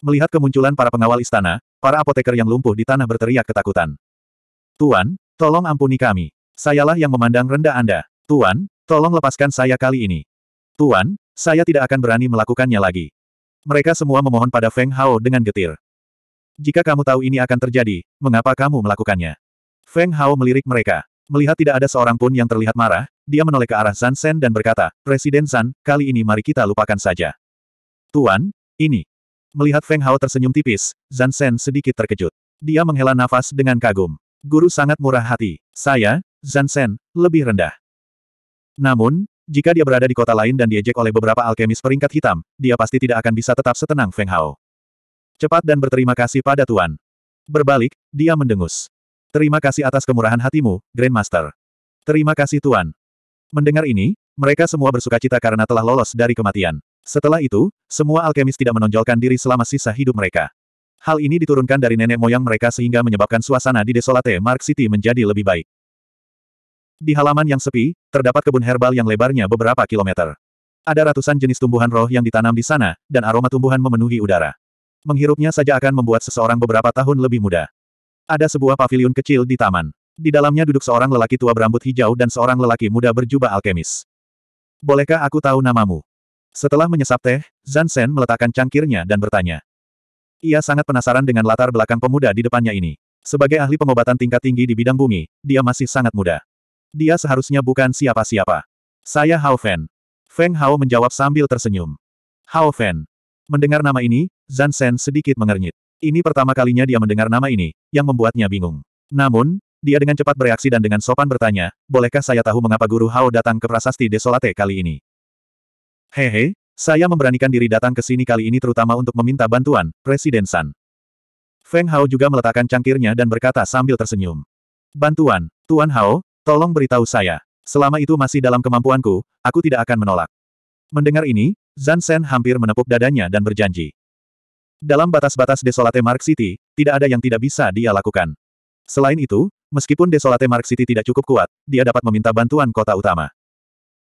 Melihat kemunculan para pengawal istana, para apoteker yang lumpuh di tanah berteriak ketakutan. Tuan, tolong ampuni kami. Sayalah yang memandang rendah Anda. Tuan, tolong lepaskan saya kali ini. Tuan, saya tidak akan berani melakukannya lagi. Mereka semua memohon pada Feng Hao dengan getir. Jika kamu tahu ini akan terjadi, mengapa kamu melakukannya? Feng Hao melirik mereka. Melihat tidak ada seorang pun yang terlihat marah, dia menoleh ke arah San Sen dan berkata, Presiden San, kali ini mari kita lupakan saja. Tuan, ini. Melihat Feng Hao tersenyum tipis, Zan Sen sedikit terkejut. Dia menghela nafas dengan kagum. Guru sangat murah hati. Saya, Zan Sen, lebih rendah. Namun, jika dia berada di kota lain dan diejek oleh beberapa alkemis peringkat hitam, dia pasti tidak akan bisa tetap setenang Feng Hao. Cepat dan berterima kasih pada Tuan. Berbalik, dia mendengus. Terima kasih atas kemurahan hatimu, Grandmaster. Terima kasih Tuan. Mendengar ini, mereka semua bersuka cita karena telah lolos dari kematian. Setelah itu, semua alkemis tidak menonjolkan diri selama sisa hidup mereka. Hal ini diturunkan dari nenek moyang mereka sehingga menyebabkan suasana di Desolate Mark City menjadi lebih baik. Di halaman yang sepi, terdapat kebun herbal yang lebarnya beberapa kilometer. Ada ratusan jenis tumbuhan roh yang ditanam di sana, dan aroma tumbuhan memenuhi udara. Menghirupnya saja akan membuat seseorang beberapa tahun lebih muda. Ada sebuah paviliun kecil di taman. Di dalamnya duduk seorang lelaki tua berambut hijau dan seorang lelaki muda berjubah alkemis. Bolehkah aku tahu namamu? Setelah menyesap teh, Zan Sen meletakkan cangkirnya dan bertanya. Ia sangat penasaran dengan latar belakang pemuda di depannya ini. Sebagai ahli pengobatan tingkat tinggi di bidang bumi, dia masih sangat muda. Dia seharusnya bukan siapa-siapa. Saya Hao Fen. Feng Hao menjawab sambil tersenyum. Hao Fen, Mendengar nama ini, Zan Sen sedikit mengernyit. Ini pertama kalinya dia mendengar nama ini, yang membuatnya bingung. Namun, dia dengan cepat bereaksi dan dengan sopan bertanya, bolehkah saya tahu mengapa Guru Hao datang ke Prasasti Desolate kali ini? Hehe, saya memberanikan diri datang ke sini kali ini terutama untuk meminta bantuan, Presiden San. Feng Hao juga meletakkan cangkirnya dan berkata sambil tersenyum. Bantuan, Tuan Hao, tolong beritahu saya. Selama itu masih dalam kemampuanku, aku tidak akan menolak. Mendengar ini, Zan Sen hampir menepuk dadanya dan berjanji. Dalam batas-batas Desolate Mark City, tidak ada yang tidak bisa dia lakukan. Selain itu, meskipun Desolate Mark City tidak cukup kuat, dia dapat meminta bantuan kota utama.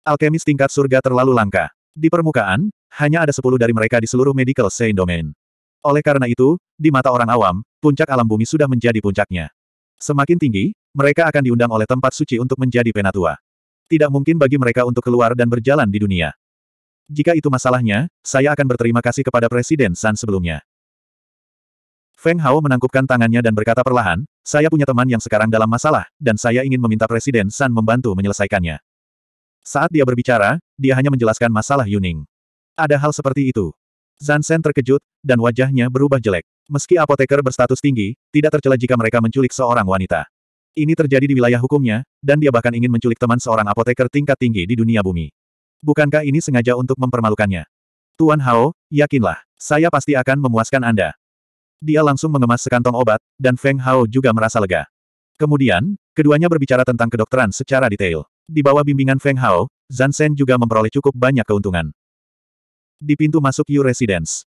Alkemis tingkat surga terlalu langka. Di permukaan, hanya ada sepuluh dari mereka di seluruh Medical Saint Domain. Oleh karena itu, di mata orang awam, puncak alam bumi sudah menjadi puncaknya. Semakin tinggi, mereka akan diundang oleh tempat suci untuk menjadi penatua. Tidak mungkin bagi mereka untuk keluar dan berjalan di dunia. Jika itu masalahnya, saya akan berterima kasih kepada Presiden San sebelumnya. Feng Hao menangkupkan tangannya dan berkata perlahan, saya punya teman yang sekarang dalam masalah, dan saya ingin meminta Presiden San membantu menyelesaikannya. Saat dia berbicara, dia hanya menjelaskan masalah Yuning. Ada hal seperti itu. Zan Sen terkejut, dan wajahnya berubah jelek. Meski apoteker berstatus tinggi, tidak tercela jika mereka menculik seorang wanita. Ini terjadi di wilayah hukumnya, dan dia bahkan ingin menculik teman seorang apoteker tingkat tinggi di dunia bumi. Bukankah ini sengaja untuk mempermalukannya? Tuan Hao, yakinlah, saya pasti akan memuaskan Anda. Dia langsung mengemas sekantong obat, dan Feng Hao juga merasa lega. Kemudian, keduanya berbicara tentang kedokteran secara detail. Di bawah bimbingan Feng Hao, Zan Shen juga memperoleh cukup banyak keuntungan. Di pintu masuk Yu Residence.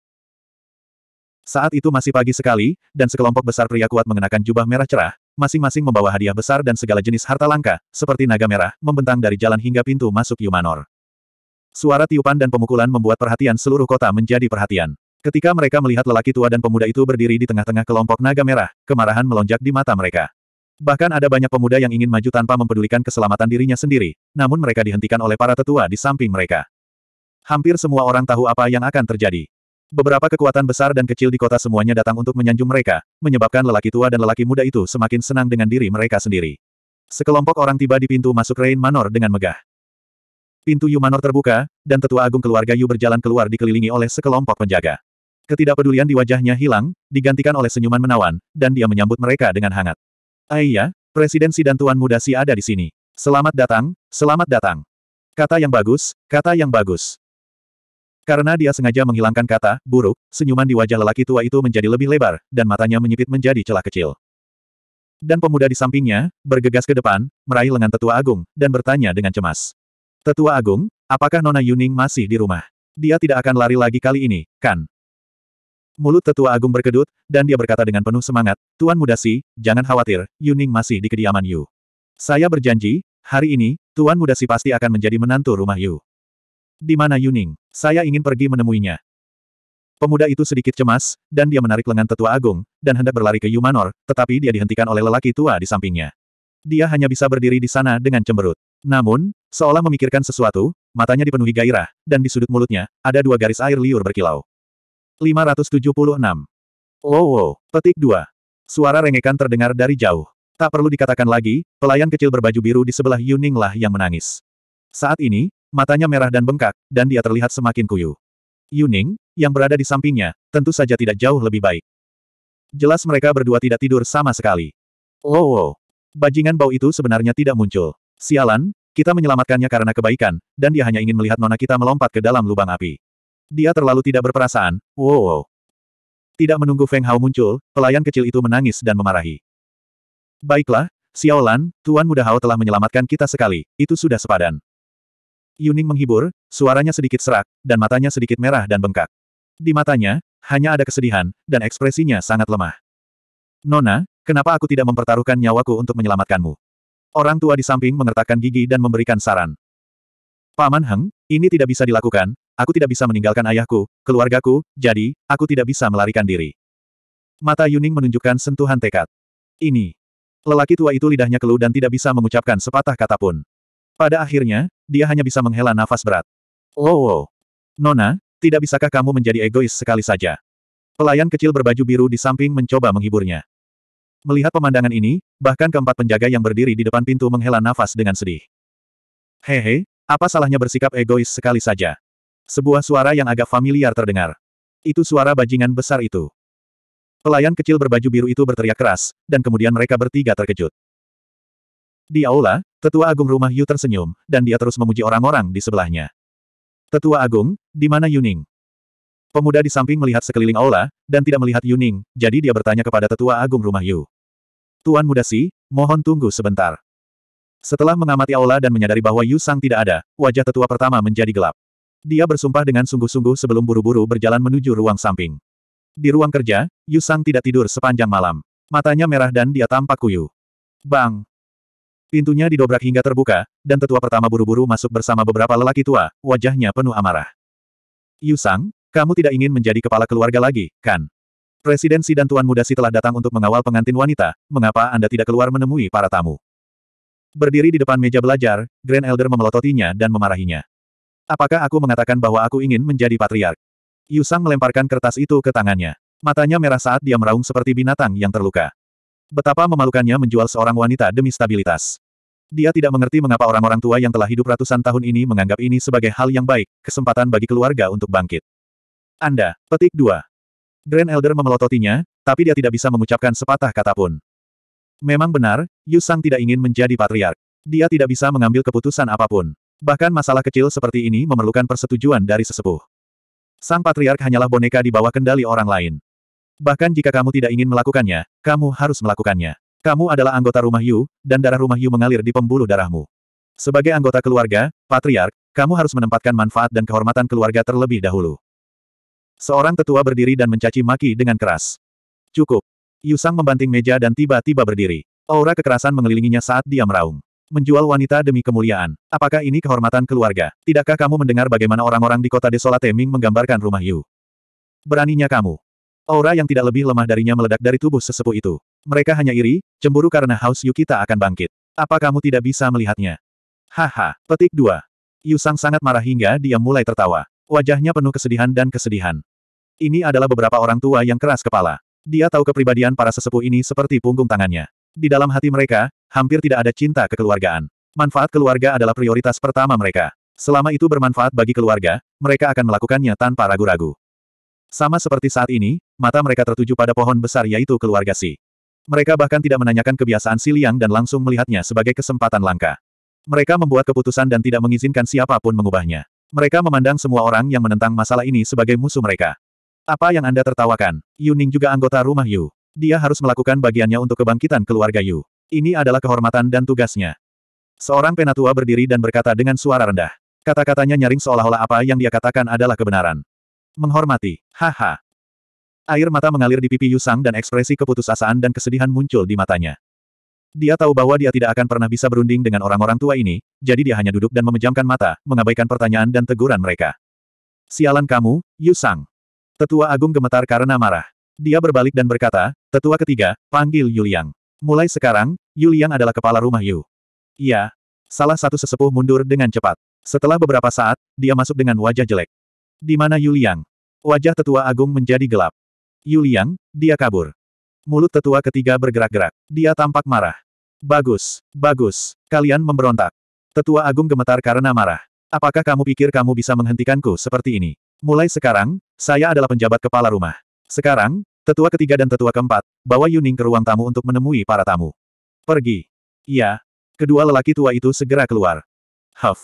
Saat itu masih pagi sekali, dan sekelompok besar pria kuat mengenakan jubah merah cerah, masing-masing membawa hadiah besar dan segala jenis harta langka, seperti naga merah, membentang dari jalan hingga pintu masuk Yu Manor. Suara tiupan dan pemukulan membuat perhatian seluruh kota menjadi perhatian. Ketika mereka melihat lelaki tua dan pemuda itu berdiri di tengah-tengah kelompok naga merah, kemarahan melonjak di mata mereka. Bahkan ada banyak pemuda yang ingin maju tanpa mempedulikan keselamatan dirinya sendiri, namun mereka dihentikan oleh para tetua di samping mereka. Hampir semua orang tahu apa yang akan terjadi. Beberapa kekuatan besar dan kecil di kota semuanya datang untuk menyanjung mereka, menyebabkan lelaki tua dan lelaki muda itu semakin senang dengan diri mereka sendiri. Sekelompok orang tiba di pintu masuk Rain Manor dengan megah. Pintu Yu Manor terbuka, dan tetua agung keluarga Yu berjalan keluar dikelilingi oleh sekelompok penjaga. Ketidakpedulian di wajahnya hilang, digantikan oleh senyuman menawan, dan dia menyambut mereka dengan hangat. Ah iya, Presiden presidensi dan tuan muda si ada di sini. Selamat datang, selamat datang. Kata yang bagus, kata yang bagus. Karena dia sengaja menghilangkan kata, buruk, senyuman di wajah lelaki tua itu menjadi lebih lebar, dan matanya menyipit menjadi celah kecil. Dan pemuda di sampingnya, bergegas ke depan, meraih lengan tetua agung, dan bertanya dengan cemas. Tetua Agung, apakah Nona Yuning masih di rumah? Dia tidak akan lari lagi kali ini, kan? Mulut Tetua Agung berkedut, dan dia berkata dengan penuh semangat, Tuan Muda Si, jangan khawatir, Yuning masih di kediaman Yu. Saya berjanji, hari ini, Tuan Muda Si pasti akan menjadi menantu rumah Yu. Di mana Yuning? Saya ingin pergi menemuinya. Pemuda itu sedikit cemas, dan dia menarik lengan tetua agung, dan hendak berlari ke Yumanor, tetapi dia dihentikan oleh lelaki tua di sampingnya. Dia hanya bisa berdiri di sana dengan cemberut. Namun, Seolah memikirkan sesuatu, matanya dipenuhi gairah, dan di sudut mulutnya, ada dua garis air liur berkilau. 576. Wow wow, petik 2. Suara rengekan terdengar dari jauh. Tak perlu dikatakan lagi, pelayan kecil berbaju biru di sebelah Yuning lah yang menangis. Saat ini, matanya merah dan bengkak, dan dia terlihat semakin kuyu. Yuning, yang berada di sampingnya, tentu saja tidak jauh lebih baik. Jelas mereka berdua tidak tidur sama sekali. Wow, wow. Bajingan bau itu sebenarnya tidak muncul. Sialan, kita menyelamatkannya karena kebaikan, dan dia hanya ingin melihat nona kita melompat ke dalam lubang api. Dia terlalu tidak berperasaan, wow. wow. Tidak menunggu Feng Hao muncul, pelayan kecil itu menangis dan memarahi. Baiklah, Xiao Lan, Tuan Muda Hao telah menyelamatkan kita sekali, itu sudah sepadan. Yuning menghibur, suaranya sedikit serak, dan matanya sedikit merah dan bengkak. Di matanya, hanya ada kesedihan, dan ekspresinya sangat lemah. Nona, kenapa aku tidak mempertaruhkan nyawaku untuk menyelamatkanmu? Orang tua di samping mengertakkan gigi dan memberikan saran. Paman Heng, ini tidak bisa dilakukan, aku tidak bisa meninggalkan ayahku, keluargaku, jadi, aku tidak bisa melarikan diri. Mata Yuning menunjukkan sentuhan tekad. Ini. Lelaki tua itu lidahnya keluh dan tidak bisa mengucapkan sepatah kata pun. Pada akhirnya, dia hanya bisa menghela nafas berat. Wow, oh, wow. Oh. Nona, tidak bisakah kamu menjadi egois sekali saja? Pelayan kecil berbaju biru di samping mencoba menghiburnya. Melihat pemandangan ini, bahkan keempat penjaga yang berdiri di depan pintu menghela nafas dengan sedih. Hehe, apa salahnya bersikap egois sekali saja? Sebuah suara yang agak familiar terdengar. Itu suara bajingan besar itu. Pelayan kecil berbaju biru itu berteriak keras, dan kemudian mereka bertiga terkejut. Di aula, Tetua Agung Rumah Yu tersenyum, dan dia terus memuji orang-orang di sebelahnya. Tetua Agung, di mana Yuning? Pemuda di samping melihat sekeliling aula, dan tidak melihat Yuning, jadi dia bertanya kepada Tetua Agung Rumah Yu. Tuan Muda Si, mohon tunggu sebentar. Setelah mengamati aula dan menyadari bahwa Yu Sang tidak ada, wajah tetua pertama menjadi gelap. Dia bersumpah dengan sungguh-sungguh sebelum buru-buru berjalan menuju ruang samping. Di ruang kerja, Yu Sang tidak tidur sepanjang malam. Matanya merah dan dia tampak kuyu. Bang! Pintunya didobrak hingga terbuka, dan tetua pertama buru-buru masuk bersama beberapa lelaki tua, wajahnya penuh amarah. Yu Sang, kamu tidak ingin menjadi kepala keluarga lagi, kan? Presidensi dan Tuan Muda Si telah datang untuk mengawal pengantin wanita, mengapa Anda tidak keluar menemui para tamu? Berdiri di depan meja belajar, Grand Elder memelototinya dan memarahinya. Apakah aku mengatakan bahwa aku ingin menjadi patriark? Yusang melemparkan kertas itu ke tangannya. Matanya merah saat dia meraung seperti binatang yang terluka. Betapa memalukannya menjual seorang wanita demi stabilitas. Dia tidak mengerti mengapa orang-orang tua yang telah hidup ratusan tahun ini menganggap ini sebagai hal yang baik, kesempatan bagi keluarga untuk bangkit. Anda, petik 2. Grand Elder memelototinya, tapi dia tidak bisa mengucapkan sepatah kata pun. Memang benar, Yusang tidak ingin menjadi patriark. Dia tidak bisa mengambil keputusan apapun. Bahkan masalah kecil seperti ini memerlukan persetujuan dari sesepuh. Sang patriark hanyalah boneka di bawah kendali orang lain. Bahkan jika kamu tidak ingin melakukannya, kamu harus melakukannya. Kamu adalah anggota rumah Yu, dan darah rumah Yu mengalir di pembuluh darahmu. Sebagai anggota keluarga, patriark, kamu harus menempatkan manfaat dan kehormatan keluarga terlebih dahulu. Seorang tetua berdiri dan mencaci maki dengan keras. Cukup. Yusang membanting meja dan tiba-tiba berdiri. Aura kekerasan mengelilinginya saat dia meraung. Menjual wanita demi kemuliaan. Apakah ini kehormatan keluarga? Tidakkah kamu mendengar bagaimana orang-orang di kota Desolate Ming menggambarkan rumah Yu? Beraninya kamu. Aura yang tidak lebih lemah darinya meledak dari tubuh sesepuh itu. Mereka hanya iri, cemburu karena haus Yu kita akan bangkit. Apa kamu tidak bisa melihatnya? Haha, petik dua. Yusang sangat marah hingga dia mulai tertawa. Wajahnya penuh kesedihan dan kesedihan. Ini adalah beberapa orang tua yang keras kepala. Dia tahu kepribadian para sesepuh ini seperti punggung tangannya. Di dalam hati mereka, hampir tidak ada cinta kekeluargaan. Manfaat keluarga adalah prioritas pertama mereka. Selama itu bermanfaat bagi keluarga, mereka akan melakukannya tanpa ragu-ragu. Sama seperti saat ini, mata mereka tertuju pada pohon besar yaitu keluarga Si. Mereka bahkan tidak menanyakan kebiasaan Si Liang dan langsung melihatnya sebagai kesempatan langka. Mereka membuat keputusan dan tidak mengizinkan siapapun mengubahnya. Mereka memandang semua orang yang menentang masalah ini sebagai musuh mereka. Apa yang Anda tertawakan? Yuning juga anggota rumah Yu. Dia harus melakukan bagiannya untuk kebangkitan keluarga Yu. Ini adalah kehormatan dan tugasnya. Seorang penatua berdiri dan berkata dengan suara rendah. Kata-katanya nyaring seolah-olah apa yang dia katakan adalah kebenaran. Menghormati. Haha. Air mata mengalir di pipi Yu Sang dan ekspresi keputusasaan dan kesedihan muncul di matanya. Dia tahu bahwa dia tidak akan pernah bisa berunding dengan orang-orang tua ini, jadi dia hanya duduk dan memejamkan mata, mengabaikan pertanyaan dan teguran mereka. Sialan kamu, Yu Sang. Tetua Agung gemetar karena marah. Dia berbalik dan berkata, Tetua ketiga, panggil Yu Liang. Mulai sekarang, Yu Liang adalah kepala rumah Yu. Iya. Salah satu sesepuh mundur dengan cepat. Setelah beberapa saat, dia masuk dengan wajah jelek. Di mana Yu Liang? Wajah tetua agung menjadi gelap. Yu Liang, dia kabur. Mulut tetua ketiga bergerak-gerak. Dia tampak marah. Bagus, bagus, kalian memberontak. Tetua Agung gemetar karena marah. Apakah kamu pikir kamu bisa menghentikanku seperti ini? Mulai sekarang, saya adalah penjabat kepala rumah. Sekarang, tetua ketiga dan tetua keempat, bawa Yuning ke ruang tamu untuk menemui para tamu. Pergi. Iya. Kedua lelaki tua itu segera keluar. Huff.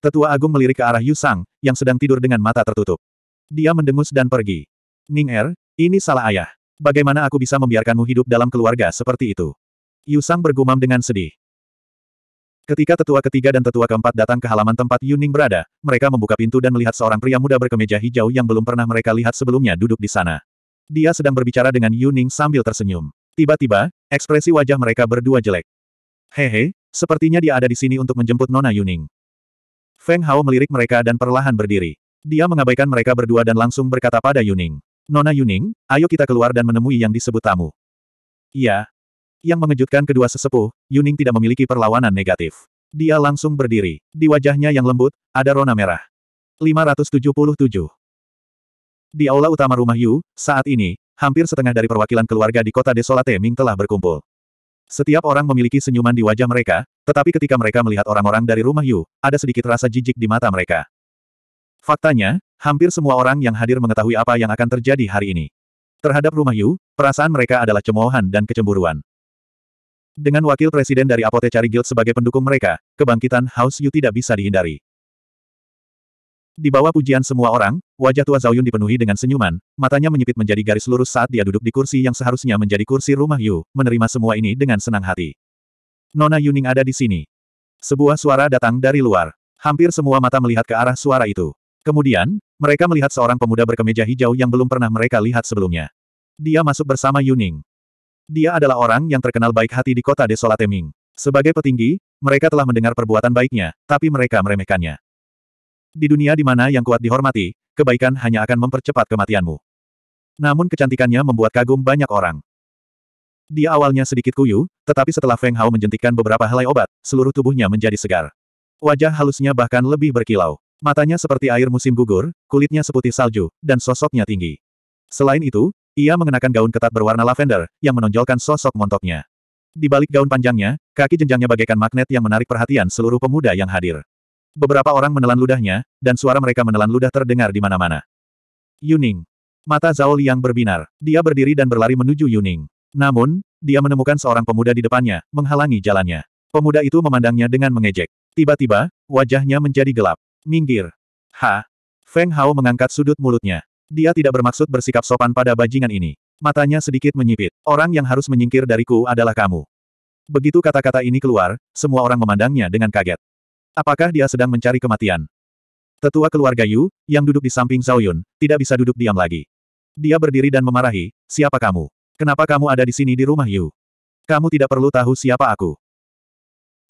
Tetua Agung melirik ke arah Yusang, yang sedang tidur dengan mata tertutup. Dia mendengus dan pergi. Ning Er, ini salah ayah. Bagaimana aku bisa membiarkanmu hidup dalam keluarga seperti itu? Yusang bergumam dengan sedih. Ketika tetua ketiga dan tetua keempat datang ke halaman tempat Yuning berada, mereka membuka pintu dan melihat seorang pria muda berkemeja hijau yang belum pernah mereka lihat sebelumnya duduk di sana. Dia sedang berbicara dengan Yuning sambil tersenyum. Tiba-tiba, ekspresi wajah mereka berdua jelek. Hehe, sepertinya dia ada di sini untuk menjemput Nona Yuning. Feng Hao melirik mereka dan perlahan berdiri. Dia mengabaikan mereka berdua dan langsung berkata pada Yuning. Nona Yuning, ayo kita keluar dan menemui yang disebut tamu. Iya, yang mengejutkan kedua sesepuh, Yuning tidak memiliki perlawanan negatif. Dia langsung berdiri. Di wajahnya yang lembut, ada rona merah. 577. Di aula utama rumah Yu, saat ini, hampir setengah dari perwakilan keluarga di kota Desolate Ming telah berkumpul. Setiap orang memiliki senyuman di wajah mereka, tetapi ketika mereka melihat orang-orang dari rumah Yu, ada sedikit rasa jijik di mata mereka. Faktanya, hampir semua orang yang hadir mengetahui apa yang akan terjadi hari ini. Terhadap rumah Yu, perasaan mereka adalah cemoohan dan kecemburuan. Dengan wakil presiden dari Apotecari Guild sebagai pendukung mereka, kebangkitan House Yu tidak bisa dihindari. Di bawah pujian semua orang, wajah tua Zhao Yun dipenuhi dengan senyuman, matanya menyipit menjadi garis lurus saat dia duduk di kursi yang seharusnya menjadi kursi rumah Yu, menerima semua ini dengan senang hati. Nona Yuning ada di sini. Sebuah suara datang dari luar. Hampir semua mata melihat ke arah suara itu. Kemudian, mereka melihat seorang pemuda berkemeja hijau yang belum pernah mereka lihat sebelumnya. Dia masuk bersama Yuning. Dia adalah orang yang terkenal baik hati di kota Desolate Ming. Sebagai petinggi, mereka telah mendengar perbuatan baiknya, tapi mereka meremehkannya. Di dunia di mana yang kuat dihormati, kebaikan hanya akan mempercepat kematianmu. Namun kecantikannya membuat kagum banyak orang. Dia awalnya sedikit kuyu, tetapi setelah Feng Hao menjentikkan beberapa helai obat, seluruh tubuhnya menjadi segar. Wajah halusnya bahkan lebih berkilau. Matanya seperti air musim gugur, kulitnya seputih salju, dan sosoknya tinggi. Selain itu, ia mengenakan gaun ketat berwarna lavender, yang menonjolkan sosok montoknya. Di balik gaun panjangnya, kaki jenjangnya bagaikan magnet yang menarik perhatian seluruh pemuda yang hadir. Beberapa orang menelan ludahnya, dan suara mereka menelan ludah terdengar di mana-mana. Yuning. Mata Zhao Liang berbinar. Dia berdiri dan berlari menuju Yuning. Namun, dia menemukan seorang pemuda di depannya, menghalangi jalannya. Pemuda itu memandangnya dengan mengejek. Tiba-tiba, wajahnya menjadi gelap. Minggir. Ha! Feng Hao mengangkat sudut mulutnya. Dia tidak bermaksud bersikap sopan pada bajingan ini. Matanya sedikit menyipit. Orang yang harus menyingkir dariku adalah kamu. Begitu kata-kata ini keluar, semua orang memandangnya dengan kaget. Apakah dia sedang mencari kematian? Tetua keluarga Yu, yang duduk di samping Zhao Yun, tidak bisa duduk diam lagi. Dia berdiri dan memarahi, siapa kamu? Kenapa kamu ada di sini di rumah Yu? Kamu tidak perlu tahu siapa aku.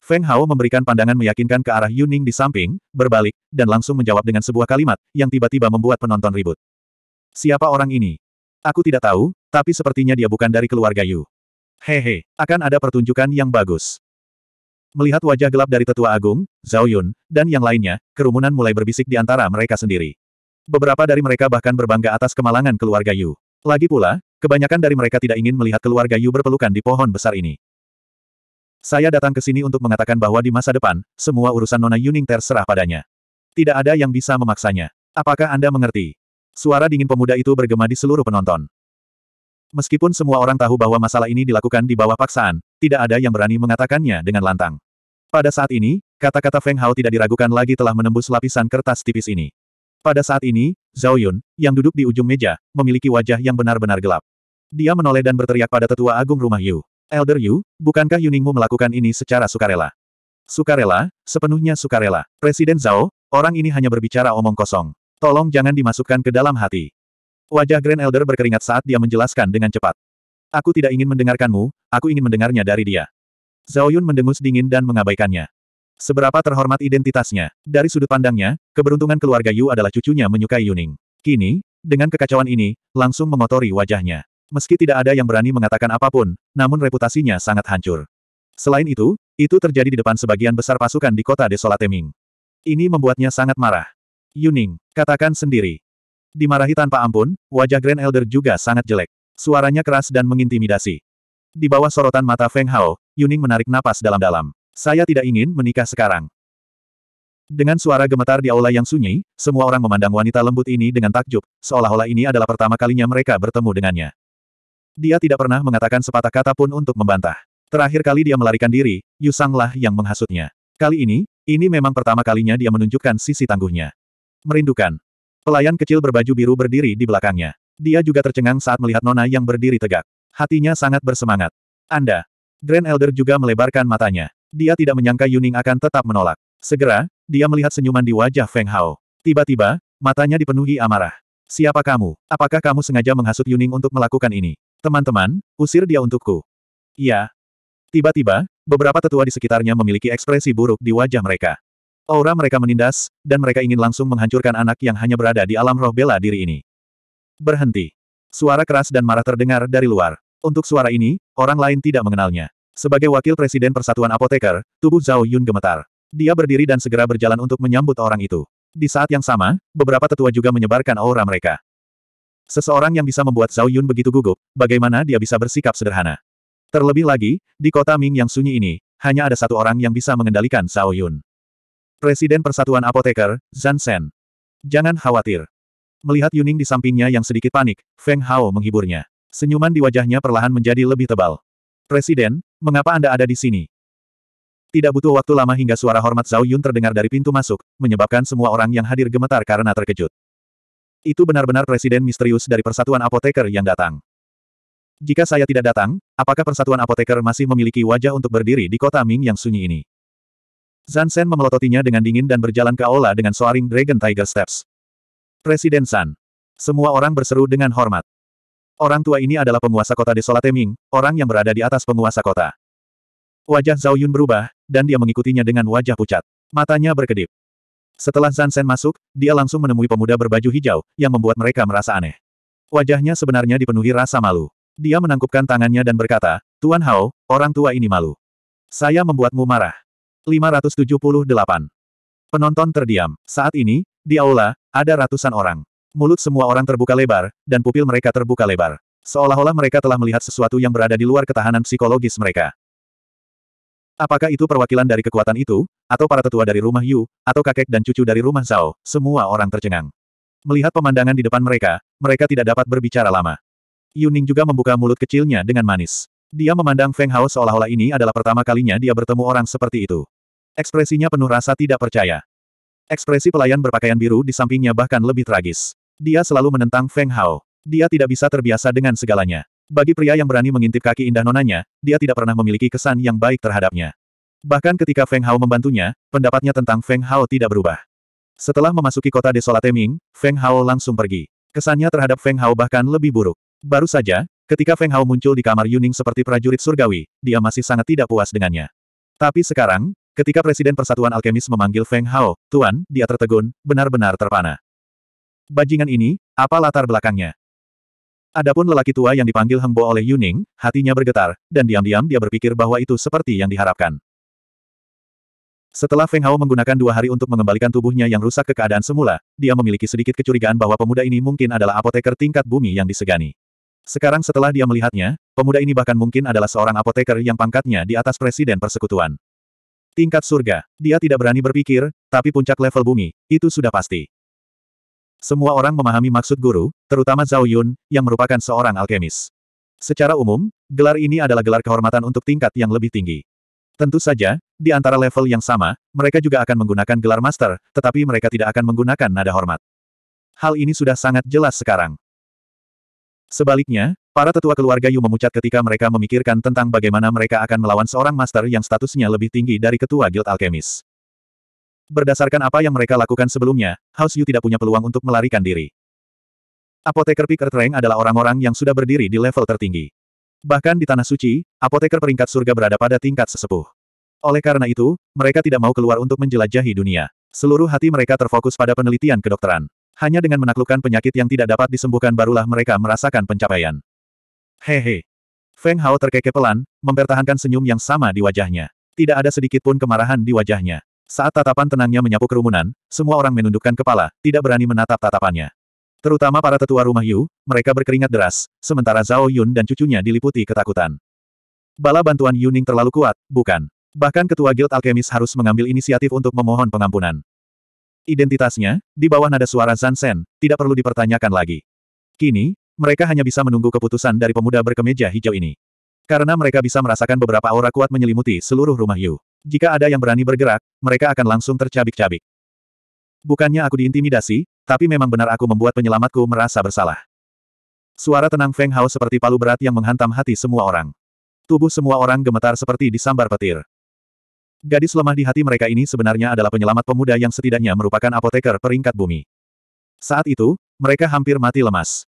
Feng Hao memberikan pandangan meyakinkan ke arah Yuning di samping, berbalik, dan langsung menjawab dengan sebuah kalimat, yang tiba-tiba membuat penonton ribut. Siapa orang ini? Aku tidak tahu, tapi sepertinya dia bukan dari keluarga Yu. Hehe, akan ada pertunjukan yang bagus. Melihat wajah gelap dari tetua agung, Zhao Yun, dan yang lainnya, kerumunan mulai berbisik di antara mereka sendiri. Beberapa dari mereka bahkan berbangga atas kemalangan keluarga Yu. Lagi pula, kebanyakan dari mereka tidak ingin melihat keluarga Yu berpelukan di pohon besar ini. Saya datang ke sini untuk mengatakan bahwa di masa depan, semua urusan Nona Yuning terserah padanya. Tidak ada yang bisa memaksanya. Apakah Anda mengerti? Suara dingin pemuda itu bergema di seluruh penonton. Meskipun semua orang tahu bahwa masalah ini dilakukan di bawah paksaan, tidak ada yang berani mengatakannya dengan lantang. Pada saat ini, kata-kata Feng Hao tidak diragukan lagi telah menembus lapisan kertas tipis ini. Pada saat ini, Zhao Yun, yang duduk di ujung meja, memiliki wajah yang benar-benar gelap. Dia menoleh dan berteriak pada tetua agung rumah Yu. Elder Yu, bukankah Yuningmu melakukan ini secara sukarela? Sukarela, sepenuhnya sukarela. Presiden Zhao, orang ini hanya berbicara omong kosong. Tolong jangan dimasukkan ke dalam hati. Wajah Grand Elder berkeringat saat dia menjelaskan dengan cepat. Aku tidak ingin mendengarkanmu, aku ingin mendengarnya dari dia. Zhao Yun mendengus dingin dan mengabaikannya. Seberapa terhormat identitasnya. Dari sudut pandangnya, keberuntungan keluarga Yu adalah cucunya menyukai Yuning. Kini, dengan kekacauan ini, langsung mengotori wajahnya. Meski tidak ada yang berani mengatakan apapun, namun reputasinya sangat hancur. Selain itu, itu terjadi di depan sebagian besar pasukan di kota Desolate Ming. Ini membuatnya sangat marah. Yuning, katakan sendiri. Dimarahi tanpa ampun, wajah Grand Elder juga sangat jelek. Suaranya keras dan mengintimidasi. Di bawah sorotan mata Feng Hao, Yuning menarik napas dalam-dalam. Saya tidak ingin menikah sekarang. Dengan suara gemetar di aula yang sunyi, semua orang memandang wanita lembut ini dengan takjub, seolah-olah ini adalah pertama kalinya mereka bertemu dengannya. Dia tidak pernah mengatakan sepatah kata pun untuk membantah. Terakhir kali dia melarikan diri, Yusanglah yang menghasutnya. Kali ini, ini memang pertama kalinya dia menunjukkan sisi tangguhnya. Merindukan. Pelayan kecil berbaju biru berdiri di belakangnya. Dia juga tercengang saat melihat Nona yang berdiri tegak. Hatinya sangat bersemangat. Anda. Grand Elder juga melebarkan matanya. Dia tidak menyangka Yuning akan tetap menolak. Segera, dia melihat senyuman di wajah Feng Hao. Tiba-tiba, matanya dipenuhi amarah. Siapa kamu? Apakah kamu sengaja menghasut Yuning untuk melakukan ini? Teman-teman, usir dia untukku. Iya. Tiba-tiba, beberapa tetua di sekitarnya memiliki ekspresi buruk di wajah mereka. Aura mereka menindas, dan mereka ingin langsung menghancurkan anak yang hanya berada di alam roh bela diri ini. Berhenti. Suara keras dan marah terdengar dari luar. Untuk suara ini, orang lain tidak mengenalnya. Sebagai wakil presiden Persatuan Apoteker, tubuh Zhao Yun gemetar. Dia berdiri dan segera berjalan untuk menyambut orang itu. Di saat yang sama, beberapa tetua juga menyebarkan aura mereka. Seseorang yang bisa membuat Zhao Yun begitu gugup, bagaimana dia bisa bersikap sederhana. Terlebih lagi, di kota Ming yang sunyi ini, hanya ada satu orang yang bisa mengendalikan Zhao Yun. Presiden Persatuan Apoteker, Zan Sen. Jangan khawatir. Melihat Yuning di sampingnya yang sedikit panik, Feng Hao menghiburnya. Senyuman di wajahnya perlahan menjadi lebih tebal. Presiden, mengapa Anda ada di sini? Tidak butuh waktu lama hingga suara hormat Zhao Yun terdengar dari pintu masuk, menyebabkan semua orang yang hadir gemetar karena terkejut. Itu benar-benar presiden misterius dari Persatuan Apoteker yang datang. Jika saya tidak datang, apakah Persatuan Apoteker masih memiliki wajah untuk berdiri di kota Ming yang sunyi ini? Zansen memelototinya dengan dingin dan berjalan ke aula dengan soaring Dragon Tiger Steps. Presiden San. Semua orang berseru dengan hormat. Orang tua ini adalah penguasa kota Desolate Ming, orang yang berada di atas penguasa kota. Wajah Zhao Yun berubah, dan dia mengikutinya dengan wajah pucat. Matanya berkedip. Setelah Zansen masuk, dia langsung menemui pemuda berbaju hijau, yang membuat mereka merasa aneh. Wajahnya sebenarnya dipenuhi rasa malu. Dia menangkupkan tangannya dan berkata, Tuan Hao, orang tua ini malu. Saya membuatmu marah. 578. Penonton terdiam. Saat ini, di aula, ada ratusan orang. Mulut semua orang terbuka lebar, dan pupil mereka terbuka lebar. Seolah-olah mereka telah melihat sesuatu yang berada di luar ketahanan psikologis mereka. Apakah itu perwakilan dari kekuatan itu, atau para tetua dari rumah Yu, atau kakek dan cucu dari rumah Zhao, semua orang tercengang. Melihat pemandangan di depan mereka, mereka tidak dapat berbicara lama. Yuning juga membuka mulut kecilnya dengan manis. Dia memandang Feng Hao seolah-olah ini adalah pertama kalinya dia bertemu orang seperti itu. Ekspresinya penuh rasa tidak percaya. Ekspresi pelayan berpakaian biru di sampingnya bahkan lebih tragis. Dia selalu menentang Feng Hao. Dia tidak bisa terbiasa dengan segalanya. Bagi pria yang berani mengintip kaki indah nonanya, dia tidak pernah memiliki kesan yang baik terhadapnya. Bahkan ketika Feng Hao membantunya, pendapatnya tentang Feng Hao tidak berubah. Setelah memasuki kota Desolate Ming, Feng Hao langsung pergi. Kesannya terhadap Feng Hao bahkan lebih buruk. Baru saja, Ketika Feng Hao muncul di kamar Yuning seperti prajurit surgawi, dia masih sangat tidak puas dengannya. Tapi sekarang, ketika Presiden Persatuan Alkemis memanggil Feng Hao, Tuan, dia tertegun, benar-benar terpana. Bajingan ini, apa latar belakangnya? Adapun lelaki tua yang dipanggil Hengbo oleh Yuning, hatinya bergetar, dan diam-diam dia berpikir bahwa itu seperti yang diharapkan. Setelah Feng Hao menggunakan dua hari untuk mengembalikan tubuhnya yang rusak ke keadaan semula, dia memiliki sedikit kecurigaan bahwa pemuda ini mungkin adalah apoteker tingkat bumi yang disegani. Sekarang setelah dia melihatnya, pemuda ini bahkan mungkin adalah seorang apoteker yang pangkatnya di atas presiden persekutuan. Tingkat surga, dia tidak berani berpikir, tapi puncak level bumi, itu sudah pasti. Semua orang memahami maksud guru, terutama Zhao Yun, yang merupakan seorang alkemis. Secara umum, gelar ini adalah gelar kehormatan untuk tingkat yang lebih tinggi. Tentu saja, di antara level yang sama, mereka juga akan menggunakan gelar master, tetapi mereka tidak akan menggunakan nada hormat. Hal ini sudah sangat jelas sekarang. Sebaliknya, para tetua keluarga Yu memucat ketika mereka memikirkan tentang bagaimana mereka akan melawan seorang master yang statusnya lebih tinggi dari ketua guild alkemis. Berdasarkan apa yang mereka lakukan sebelumnya, House Yu tidak punya peluang untuk melarikan diri. Apoteker pikir tereng adalah orang-orang yang sudah berdiri di level tertinggi. Bahkan di Tanah Suci, apoteker peringkat surga berada pada tingkat sesepuh. Oleh karena itu, mereka tidak mau keluar untuk menjelajahi dunia. Seluruh hati mereka terfokus pada penelitian kedokteran hanya dengan menaklukkan penyakit yang tidak dapat disembuhkan barulah mereka merasakan pencapaian. Hehe. Feng Hao terkeke pelan, mempertahankan senyum yang sama di wajahnya. Tidak ada sedikit pun kemarahan di wajahnya. Saat tatapan tenangnya menyapu kerumunan, semua orang menundukkan kepala, tidak berani menatap tatapannya. Terutama para tetua rumah Yu, mereka berkeringat deras, sementara Zhao Yun dan cucunya diliputi ketakutan. Bala bantuan Yuning terlalu kuat, bukan? Bahkan ketua Guild Alkemis harus mengambil inisiatif untuk memohon pengampunan. Identitasnya, di bawah nada suara Zan tidak perlu dipertanyakan lagi. Kini, mereka hanya bisa menunggu keputusan dari pemuda berkemeja hijau ini. Karena mereka bisa merasakan beberapa aura kuat menyelimuti seluruh rumah Yu. Jika ada yang berani bergerak, mereka akan langsung tercabik-cabik. Bukannya aku diintimidasi, tapi memang benar aku membuat penyelamatku merasa bersalah. Suara tenang Feng Hao seperti palu berat yang menghantam hati semua orang. Tubuh semua orang gemetar seperti disambar petir. Gadis lemah di hati mereka ini sebenarnya adalah penyelamat pemuda yang setidaknya merupakan apoteker peringkat bumi. Saat itu, mereka hampir mati lemas.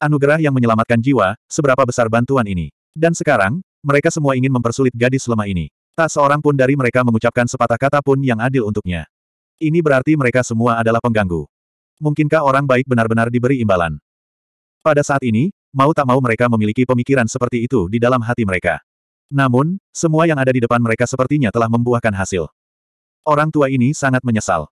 Anugerah yang menyelamatkan jiwa, seberapa besar bantuan ini. Dan sekarang, mereka semua ingin mempersulit gadis lemah ini. Tak seorang pun dari mereka mengucapkan sepatah kata pun yang adil untuknya. Ini berarti mereka semua adalah pengganggu. Mungkinkah orang baik benar-benar diberi imbalan? Pada saat ini, mau tak mau mereka memiliki pemikiran seperti itu di dalam hati mereka. Namun, semua yang ada di depan mereka sepertinya telah membuahkan hasil. Orang tua ini sangat menyesal.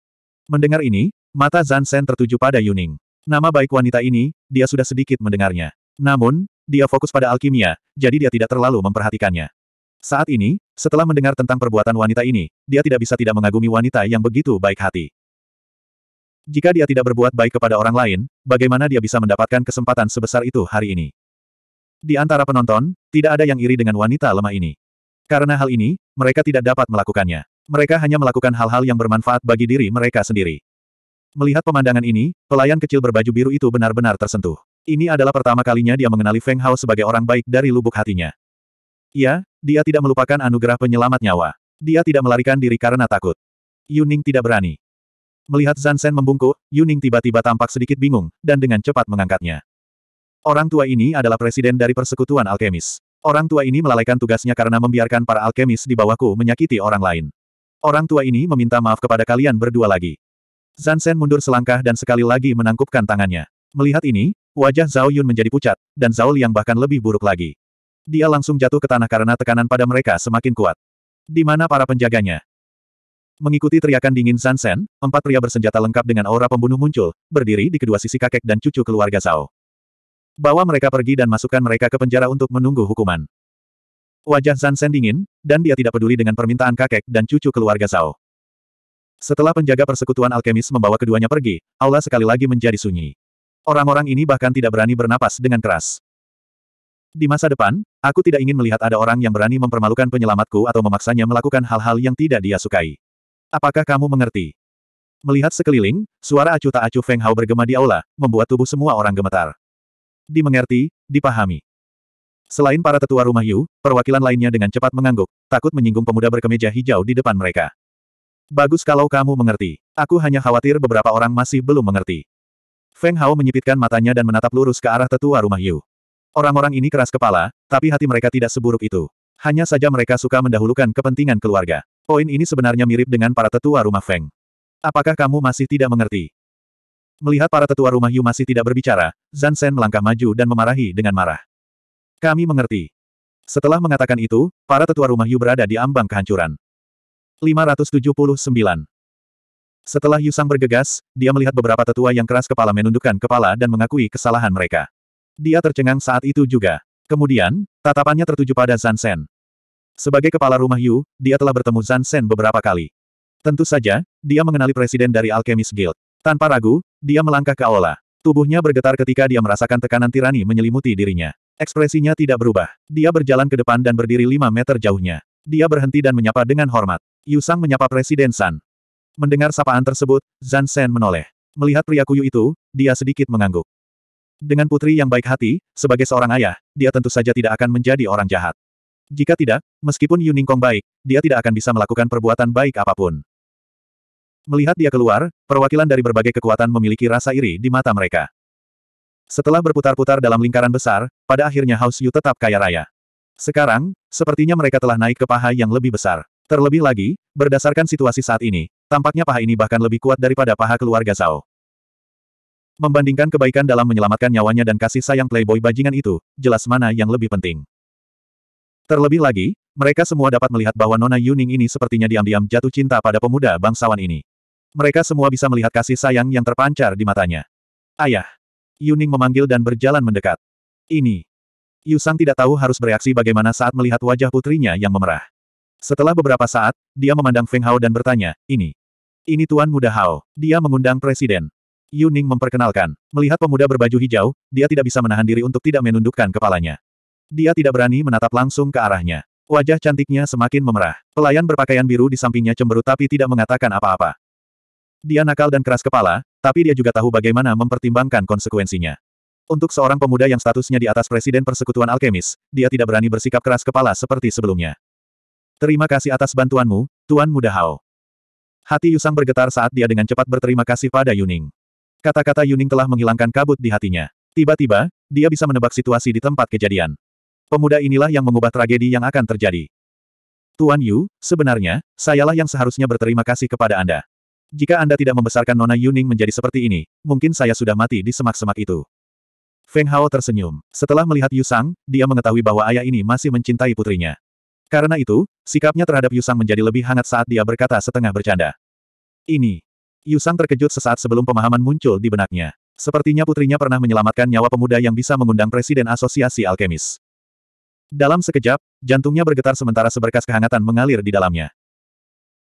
Mendengar ini, mata Zan Sen tertuju pada Yuning. Nama baik wanita ini, dia sudah sedikit mendengarnya. Namun, dia fokus pada alkimia, jadi dia tidak terlalu memperhatikannya. Saat ini, setelah mendengar tentang perbuatan wanita ini, dia tidak bisa tidak mengagumi wanita yang begitu baik hati. Jika dia tidak berbuat baik kepada orang lain, bagaimana dia bisa mendapatkan kesempatan sebesar itu hari ini? Di antara penonton, tidak ada yang iri dengan wanita lemah ini. Karena hal ini, mereka tidak dapat melakukannya. Mereka hanya melakukan hal-hal yang bermanfaat bagi diri mereka sendiri. Melihat pemandangan ini, pelayan kecil berbaju biru itu benar-benar tersentuh. Ini adalah pertama kalinya dia mengenali Feng Hao sebagai orang baik dari lubuk hatinya. Ya, dia tidak melupakan anugerah penyelamat nyawa. Dia tidak melarikan diri karena takut. Yuning tidak berani. Melihat Zansen membungkuk, Yuning tiba-tiba tampak sedikit bingung, dan dengan cepat mengangkatnya. Orang tua ini adalah presiden dari persekutuan alkemis. Orang tua ini melalaikan tugasnya karena membiarkan para alkemis di bawahku menyakiti orang lain. Orang tua ini meminta maaf kepada kalian berdua lagi. Zansen mundur selangkah dan sekali lagi menangkupkan tangannya. Melihat ini, wajah Zhao Yun menjadi pucat, dan Zhao Liang bahkan lebih buruk lagi. Dia langsung jatuh ke tanah karena tekanan pada mereka semakin kuat. Di mana para penjaganya? Mengikuti teriakan dingin Zansen, empat pria bersenjata lengkap dengan aura pembunuh muncul, berdiri di kedua sisi kakek dan cucu keluarga Zhao bawa mereka pergi dan masukkan mereka ke penjara untuk menunggu hukuman. Wajah Zan Sen dingin, dan dia tidak peduli dengan permintaan kakek dan cucu keluarga Zhao. Setelah penjaga persekutuan alkemis membawa keduanya pergi, aula sekali lagi menjadi sunyi. Orang-orang ini bahkan tidak berani bernapas dengan keras. Di masa depan, aku tidak ingin melihat ada orang yang berani mempermalukan penyelamatku atau memaksanya melakukan hal-hal yang tidak dia sukai. Apakah kamu mengerti? Melihat sekeliling, suara acuh tak acuh Feng Hao bergema di aula, membuat tubuh semua orang gemetar dimengerti, dipahami. Selain para tetua rumah Yu, perwakilan lainnya dengan cepat mengangguk, takut menyinggung pemuda berkemeja hijau di depan mereka. Bagus kalau kamu mengerti. Aku hanya khawatir beberapa orang masih belum mengerti. Feng Hao menyipitkan matanya dan menatap lurus ke arah tetua rumah Yu. Orang-orang ini keras kepala, tapi hati mereka tidak seburuk itu. Hanya saja mereka suka mendahulukan kepentingan keluarga. Poin ini sebenarnya mirip dengan para tetua rumah Feng. Apakah kamu masih tidak mengerti? Melihat para tetua rumah Yu masih tidak berbicara, Zan Sen melangkah maju dan memarahi dengan marah. Kami mengerti. Setelah mengatakan itu, para tetua rumah Yu berada di ambang kehancuran. 579. Setelah Yu Sang bergegas, dia melihat beberapa tetua yang keras kepala menundukkan kepala dan mengakui kesalahan mereka. Dia tercengang saat itu juga. Kemudian, tatapannya tertuju pada Zan Sen. Sebagai kepala rumah Yu, dia telah bertemu Zan Sen beberapa kali. Tentu saja, dia mengenali presiden dari Alchemist Guild. Tanpa ragu, dia melangkah ke aula. Tubuhnya bergetar ketika dia merasakan tekanan tirani menyelimuti dirinya. Ekspresinya tidak berubah. Dia berjalan ke depan dan berdiri lima meter jauhnya. Dia berhenti dan menyapa dengan hormat. Yusang menyapa Presiden San. Mendengar sapaan tersebut, Zan Sen menoleh. Melihat pria kuyu itu, dia sedikit mengangguk. Dengan putri yang baik hati, sebagai seorang ayah, dia tentu saja tidak akan menjadi orang jahat. Jika tidak, meskipun Yu Ningkong baik, dia tidak akan bisa melakukan perbuatan baik apapun. Melihat dia keluar, perwakilan dari berbagai kekuatan memiliki rasa iri di mata mereka. Setelah berputar-putar dalam lingkaran besar, pada akhirnya House Yu tetap kaya raya. Sekarang, sepertinya mereka telah naik ke paha yang lebih besar. Terlebih lagi, berdasarkan situasi saat ini, tampaknya paha ini bahkan lebih kuat daripada paha keluarga Zhao. Membandingkan kebaikan dalam menyelamatkan nyawanya dan kasih sayang playboy bajingan itu, jelas mana yang lebih penting. Terlebih lagi, mereka semua dapat melihat bahwa Nona Yuning ini sepertinya diam-diam jatuh cinta pada pemuda bangsawan ini mereka semua bisa melihat kasih sayang yang terpancar di matanya. Ayah! Yuning memanggil dan berjalan mendekat. Ini. Yusang tidak tahu harus bereaksi bagaimana saat melihat wajah putrinya yang memerah. Setelah beberapa saat, dia memandang Feng Hao dan bertanya, ini. Ini Tuan Muda Hao. Dia mengundang Presiden. Yuning memperkenalkan. Melihat pemuda berbaju hijau, dia tidak bisa menahan diri untuk tidak menundukkan kepalanya. Dia tidak berani menatap langsung ke arahnya. Wajah cantiknya semakin memerah. Pelayan berpakaian biru di sampingnya cemberut tapi tidak mengatakan apa-apa. Dia nakal dan keras kepala, tapi dia juga tahu bagaimana mempertimbangkan konsekuensinya. Untuk seorang pemuda yang statusnya di atas Presiden Persekutuan Alkemis, dia tidak berani bersikap keras kepala seperti sebelumnya. Terima kasih atas bantuanmu, Tuan Muda Hao. Hati Yusang bergetar saat dia dengan cepat berterima kasih pada Yuning. Kata-kata Yuning telah menghilangkan kabut di hatinya. Tiba-tiba, dia bisa menebak situasi di tempat kejadian. Pemuda inilah yang mengubah tragedi yang akan terjadi. Tuan Yu, sebenarnya, sayalah yang seharusnya berterima kasih kepada Anda. Jika Anda tidak membesarkan Nona Yuning menjadi seperti ini, mungkin saya sudah mati di semak-semak itu. Feng Hao tersenyum. Setelah melihat Yusang, dia mengetahui bahwa ayah ini masih mencintai putrinya. Karena itu, sikapnya terhadap Yusang menjadi lebih hangat saat dia berkata setengah bercanda. Ini. Yusang terkejut sesaat sebelum pemahaman muncul di benaknya. Sepertinya putrinya pernah menyelamatkan nyawa pemuda yang bisa mengundang Presiden Asosiasi Alkemis. Dalam sekejap, jantungnya bergetar sementara seberkas kehangatan mengalir di dalamnya.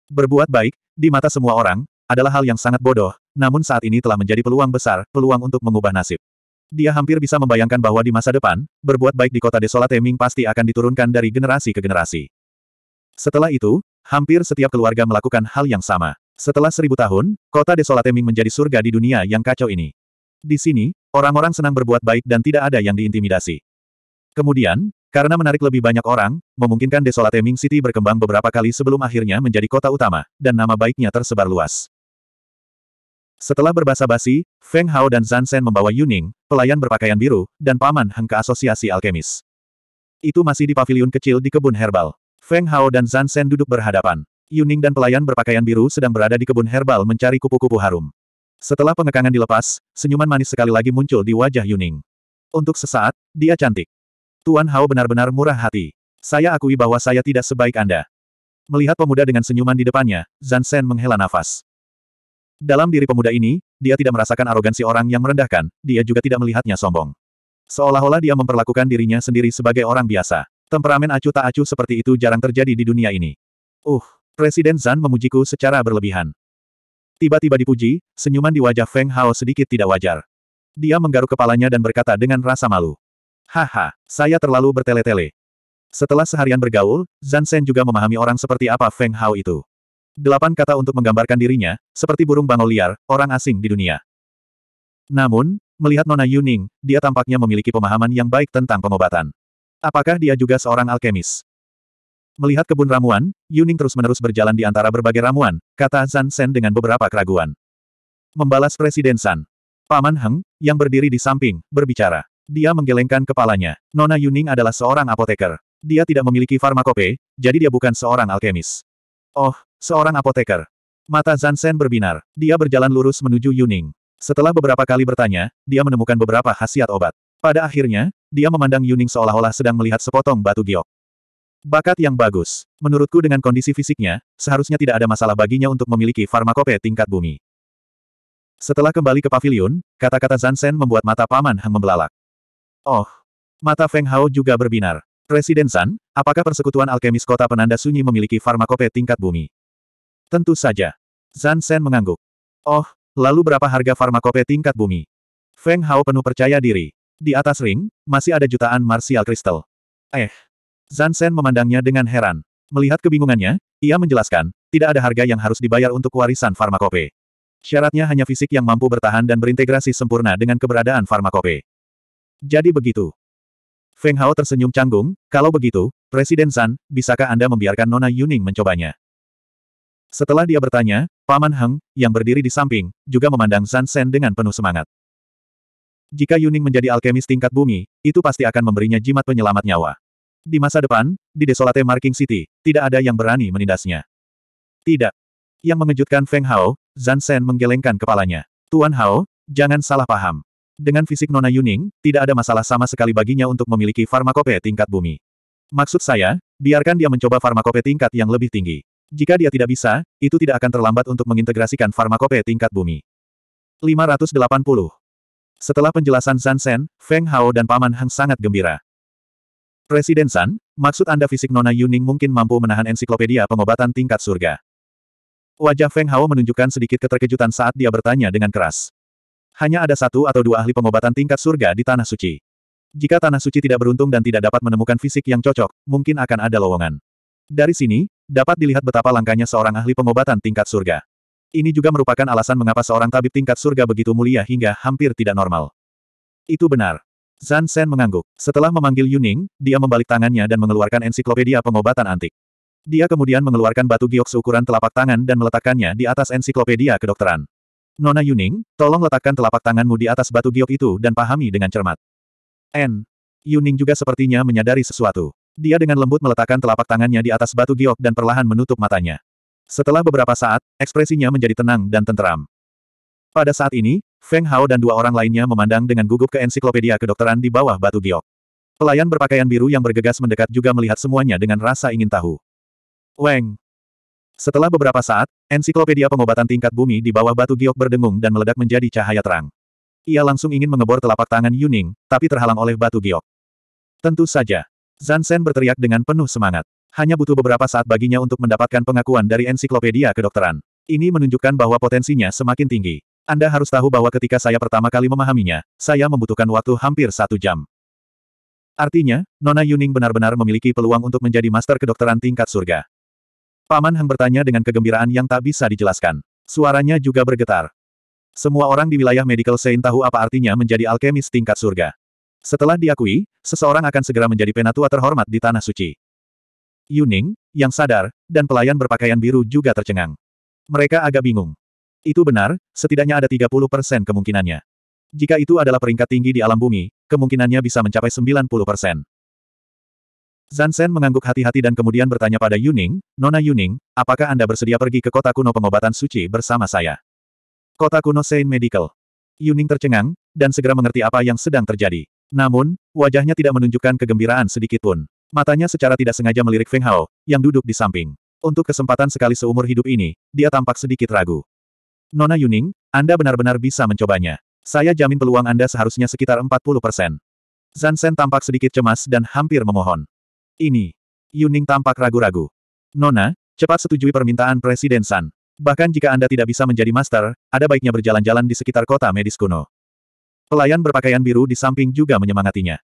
Berbuat baik, di mata semua orang, adalah hal yang sangat bodoh, namun saat ini telah menjadi peluang besar, peluang untuk mengubah nasib. Dia hampir bisa membayangkan bahwa di masa depan, berbuat baik di kota desolate Ming pasti akan diturunkan dari generasi ke generasi. Setelah itu, hampir setiap keluarga melakukan hal yang sama. Setelah seribu tahun, kota desolate Ming menjadi surga di dunia yang kacau ini. Di sini, orang-orang senang berbuat baik dan tidak ada yang diintimidasi. Kemudian, karena menarik lebih banyak orang, memungkinkan Desolate Ming City berkembang beberapa kali sebelum akhirnya menjadi kota utama, dan nama baiknya tersebar luas. Setelah berbahasa basi Feng Hao dan Zhan Sen membawa Yuning, pelayan berpakaian biru, dan paman Heng ke asosiasi alkemis. Itu masih di paviliun kecil di kebun herbal. Feng Hao dan Zhan Sen duduk berhadapan. Yuning dan pelayan berpakaian biru sedang berada di kebun herbal mencari kupu-kupu harum. Setelah pengekangan dilepas, senyuman manis sekali lagi muncul di wajah Yuning. Untuk sesaat, dia cantik. Tuan Hao benar-benar murah hati. Saya akui bahwa saya tidak sebaik Anda. Melihat pemuda dengan senyuman di depannya, Zan Sen menghela nafas. Dalam diri pemuda ini, dia tidak merasakan arogansi orang yang merendahkan, dia juga tidak melihatnya sombong. Seolah-olah dia memperlakukan dirinya sendiri sebagai orang biasa. Temperamen acuh tak acuh seperti itu jarang terjadi di dunia ini. Uh, Presiden Zan memujiku secara berlebihan. Tiba-tiba dipuji, senyuman di wajah Feng Hao sedikit tidak wajar. Dia menggaruk kepalanya dan berkata dengan rasa malu. Haha, saya terlalu bertele-tele. Setelah seharian bergaul, Zansen Shen juga memahami orang seperti apa Feng Hao itu. Delapan kata untuk menggambarkan dirinya, seperti burung bangau liar, orang asing di dunia. Namun, melihat Nona Yuning, dia tampaknya memiliki pemahaman yang baik tentang pengobatan. Apakah dia juga seorang alkemis? Melihat kebun ramuan, Yuning terus-menerus berjalan di antara berbagai ramuan, kata Zansen Shen dengan beberapa keraguan. Membalas Presiden San. Paman Heng, yang berdiri di samping, berbicara. Dia menggelengkan kepalanya. Nona Yuning adalah seorang apoteker. Dia tidak memiliki farmakope, jadi dia bukan seorang alkemis. Oh, seorang apoteker. Mata Zansen berbinar. Dia berjalan lurus menuju Yuning. Setelah beberapa kali bertanya, dia menemukan beberapa khasiat obat. Pada akhirnya, dia memandang Yuning seolah-olah sedang melihat sepotong batu giok. Bakat yang bagus. Menurutku dengan kondisi fisiknya, seharusnya tidak ada masalah baginya untuk memiliki farmakope tingkat bumi. Setelah kembali ke pavilion, kata-kata Zansen membuat mata Paman Heng membelalak. Oh. Mata Feng Hao juga berbinar. Presiden San, apakah persekutuan alkemis kota penanda sunyi memiliki farmakope tingkat bumi? Tentu saja. Zan Sen mengangguk. Oh, lalu berapa harga farmakope tingkat bumi? Feng Hao penuh percaya diri. Di atas ring, masih ada jutaan martial kristal. Eh. Zan Sen memandangnya dengan heran. Melihat kebingungannya, ia menjelaskan, tidak ada harga yang harus dibayar untuk warisan farmakope. Syaratnya hanya fisik yang mampu bertahan dan berintegrasi sempurna dengan keberadaan farmakope. Jadi begitu. Feng Hao tersenyum canggung, kalau begitu, Presiden San, bisakah Anda membiarkan Nona Yuning mencobanya? Setelah dia bertanya, Paman Heng, yang berdiri di samping, juga memandang San Sen dengan penuh semangat. Jika Yuning menjadi alkemis tingkat bumi, itu pasti akan memberinya jimat penyelamat nyawa. Di masa depan, di Desolate Marking City, tidak ada yang berani menindasnya. Tidak. Yang mengejutkan Feng Hao, Zan Sen menggelengkan kepalanya. Tuan Hao, jangan salah paham. Dengan fisik Nona Yuning, tidak ada masalah sama sekali baginya untuk memiliki farmakope tingkat bumi. Maksud saya, biarkan dia mencoba farmakope tingkat yang lebih tinggi. Jika dia tidak bisa, itu tidak akan terlambat untuk mengintegrasikan farmakope tingkat bumi. 580. Setelah penjelasan San Sen, Feng Hao dan Paman Heng sangat gembira. Presiden San, maksud Anda fisik Nona Yuning mungkin mampu menahan ensiklopedia pengobatan tingkat surga. Wajah Feng Hao menunjukkan sedikit keterkejutan saat dia bertanya dengan keras. Hanya ada satu atau dua ahli pengobatan tingkat surga di Tanah Suci. Jika Tanah Suci tidak beruntung dan tidak dapat menemukan fisik yang cocok, mungkin akan ada lowongan. Dari sini, dapat dilihat betapa langkahnya seorang ahli pengobatan tingkat surga. Ini juga merupakan alasan mengapa seorang tabib tingkat surga begitu mulia hingga hampir tidak normal. Itu benar. Zan Sen mengangguk. Setelah memanggil Yuning, dia membalik tangannya dan mengeluarkan ensiklopedia pengobatan antik. Dia kemudian mengeluarkan batu giok seukuran telapak tangan dan meletakkannya di atas ensiklopedia kedokteran. Nona Yuning, tolong letakkan telapak tanganmu di atas batu giok itu dan pahami dengan cermat. N. Yuning juga sepertinya menyadari sesuatu. Dia dengan lembut meletakkan telapak tangannya di atas batu giok dan perlahan menutup matanya. Setelah beberapa saat, ekspresinya menjadi tenang dan tenteram. Pada saat ini, Feng Hao dan dua orang lainnya memandang dengan gugup ke ensiklopedia kedokteran di bawah batu giok. Pelayan berpakaian biru yang bergegas mendekat juga melihat semuanya dengan rasa ingin tahu. Weng, setelah beberapa saat, ensiklopedia pengobatan tingkat bumi di bawah batu giok berdengung dan meledak menjadi cahaya terang. Ia langsung ingin mengebor telapak tangan Yuning, tapi terhalang oleh batu giok. Tentu saja. Zan berteriak dengan penuh semangat. Hanya butuh beberapa saat baginya untuk mendapatkan pengakuan dari ensiklopedia kedokteran. Ini menunjukkan bahwa potensinya semakin tinggi. Anda harus tahu bahwa ketika saya pertama kali memahaminya, saya membutuhkan waktu hampir satu jam. Artinya, Nona Yuning benar-benar memiliki peluang untuk menjadi master kedokteran tingkat surga. Paman Heng bertanya dengan kegembiraan yang tak bisa dijelaskan. Suaranya juga bergetar. Semua orang di wilayah Medical Saint tahu apa artinya menjadi alkemis tingkat surga. Setelah diakui, seseorang akan segera menjadi penatua terhormat di Tanah Suci. Yuning, yang sadar, dan pelayan berpakaian biru juga tercengang. Mereka agak bingung. Itu benar, setidaknya ada 30 persen kemungkinannya. Jika itu adalah peringkat tinggi di alam bumi, kemungkinannya bisa mencapai 90 persen. Zansen mengangguk hati-hati dan kemudian bertanya pada Yuning, Nona Yuning, apakah Anda bersedia pergi ke kota kuno pengobatan suci bersama saya? Kota kuno Saint Medical. Yuning tercengang, dan segera mengerti apa yang sedang terjadi. Namun, wajahnya tidak menunjukkan kegembiraan sedikitpun. Matanya secara tidak sengaja melirik Feng Hao, yang duduk di samping. Untuk kesempatan sekali seumur hidup ini, dia tampak sedikit ragu. Nona Yuning, Anda benar-benar bisa mencobanya. Saya jamin peluang Anda seharusnya sekitar 40 persen. Zansen tampak sedikit cemas dan hampir memohon. Ini. Yuning tampak ragu-ragu. Nona, cepat setujui permintaan Presiden San. Bahkan jika Anda tidak bisa menjadi master, ada baiknya berjalan-jalan di sekitar kota medis kuno. Pelayan berpakaian biru di samping juga menyemangatinya.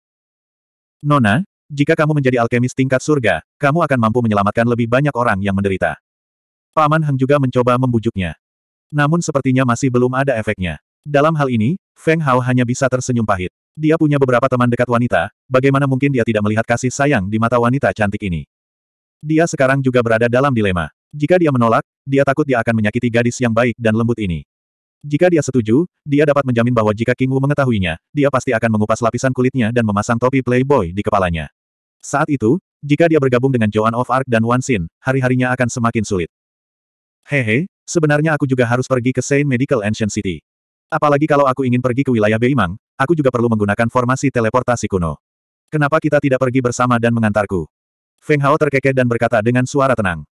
Nona, jika kamu menjadi alkemis tingkat surga, kamu akan mampu menyelamatkan lebih banyak orang yang menderita. Paman Heng juga mencoba membujuknya. Namun sepertinya masih belum ada efeknya. Dalam hal ini, Feng Hao hanya bisa tersenyum pahit. Dia punya beberapa teman dekat wanita, bagaimana mungkin dia tidak melihat kasih sayang di mata wanita cantik ini? Dia sekarang juga berada dalam dilema. Jika dia menolak, dia takut dia akan menyakiti gadis yang baik dan lembut ini. Jika dia setuju, dia dapat menjamin bahwa jika King Wu mengetahuinya, dia pasti akan mengupas lapisan kulitnya dan memasang topi playboy di kepalanya. Saat itu, jika dia bergabung dengan Joan of Arc dan Wan Xin, hari-harinya akan semakin sulit. Hehe, sebenarnya aku juga harus pergi ke Saint Medical Ancient City. Apalagi kalau aku ingin pergi ke wilayah Beimang, aku juga perlu menggunakan formasi teleportasi kuno. Kenapa kita tidak pergi bersama dan mengantarku? Feng Hao terkekeh dan berkata dengan suara tenang.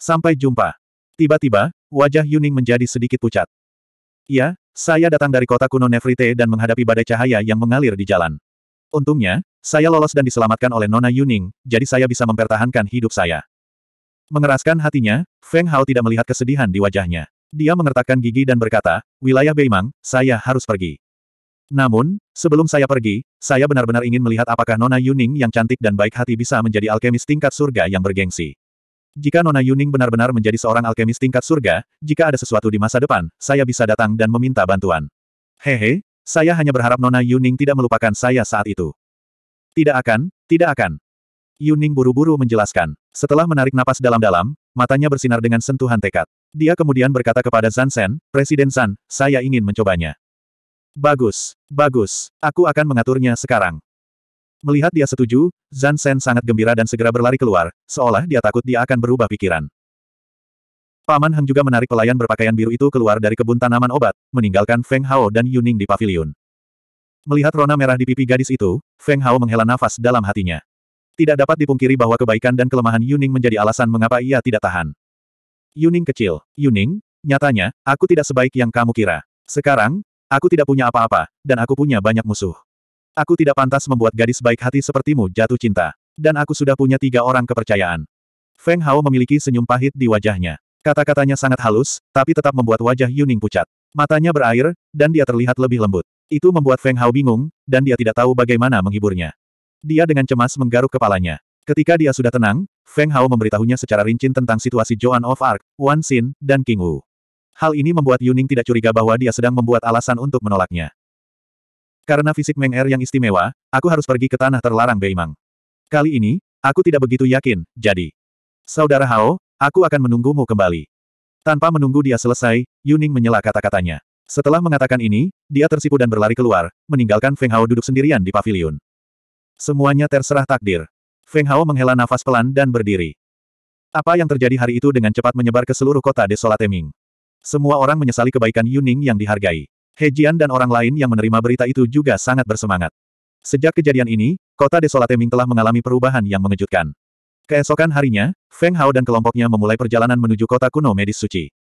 Sampai jumpa. Tiba-tiba, wajah Yuning menjadi sedikit pucat. Ya, saya datang dari kota kuno Nefrite dan menghadapi badai cahaya yang mengalir di jalan. Untungnya, saya lolos dan diselamatkan oleh Nona Yuning, jadi saya bisa mempertahankan hidup saya. Mengeraskan hatinya, Feng Hao tidak melihat kesedihan di wajahnya. Dia mengertakkan gigi dan berkata, wilayah Beimang, saya harus pergi. Namun, sebelum saya pergi, saya benar-benar ingin melihat apakah Nona Yuning yang cantik dan baik hati bisa menjadi alkemis tingkat surga yang bergengsi. Jika Nona Yuning benar-benar menjadi seorang alkemis tingkat surga, jika ada sesuatu di masa depan, saya bisa datang dan meminta bantuan. Hehe, saya hanya berharap Nona Yuning tidak melupakan saya saat itu. Tidak akan, tidak akan. Yuning buru-buru menjelaskan. Setelah menarik napas dalam-dalam, matanya bersinar dengan sentuhan tekad. Dia kemudian berkata kepada Zansen, Presiden San, saya ingin mencobanya. Bagus, bagus, aku akan mengaturnya sekarang. Melihat dia setuju, Zansen sangat gembira dan segera berlari keluar, seolah dia takut dia akan berubah pikiran. Paman Heng juga menarik pelayan berpakaian biru itu keluar dari kebun tanaman obat, meninggalkan Feng Hao dan Yuning di pavilion. Melihat rona merah di pipi gadis itu, Feng Hao menghela nafas dalam hatinya. Tidak dapat dipungkiri bahwa kebaikan dan kelemahan Yuning menjadi alasan mengapa ia tidak tahan. Yuning kecil. Yuning, nyatanya, aku tidak sebaik yang kamu kira. Sekarang, aku tidak punya apa-apa, dan aku punya banyak musuh. Aku tidak pantas membuat gadis baik hati sepertimu jatuh cinta. Dan aku sudah punya tiga orang kepercayaan. Feng Hao memiliki senyum pahit di wajahnya. Kata-katanya sangat halus, tapi tetap membuat wajah Yuning pucat. Matanya berair, dan dia terlihat lebih lembut. Itu membuat Feng Hao bingung, dan dia tidak tahu bagaimana menghiburnya. Dia dengan cemas menggaruk kepalanya. Ketika dia sudah tenang, Feng Hao memberitahunya secara rinci tentang situasi Joan of Arc, Wan Xin, dan King Wu. Hal ini membuat Yuning tidak curiga bahwa dia sedang membuat alasan untuk menolaknya. Karena fisik Meng Er yang istimewa, aku harus pergi ke tanah terlarang Beimang. Kali ini, aku tidak begitu yakin, jadi. Saudara Hao, aku akan menunggumu kembali. Tanpa menunggu dia selesai, Yuning menyela kata-katanya. Setelah mengatakan ini, dia tersipu dan berlari keluar, meninggalkan Feng Hao duduk sendirian di pavilion. Semuanya terserah takdir. Feng Hao menghela nafas pelan dan berdiri. Apa yang terjadi hari itu dengan cepat menyebar ke seluruh kota Desolate Ming. Semua orang menyesali kebaikan Yuning yang dihargai. He Jian dan orang lain yang menerima berita itu juga sangat bersemangat. Sejak kejadian ini, kota Desolate Ming telah mengalami perubahan yang mengejutkan. Keesokan harinya, Feng Hao dan kelompoknya memulai perjalanan menuju kota kuno medis suci.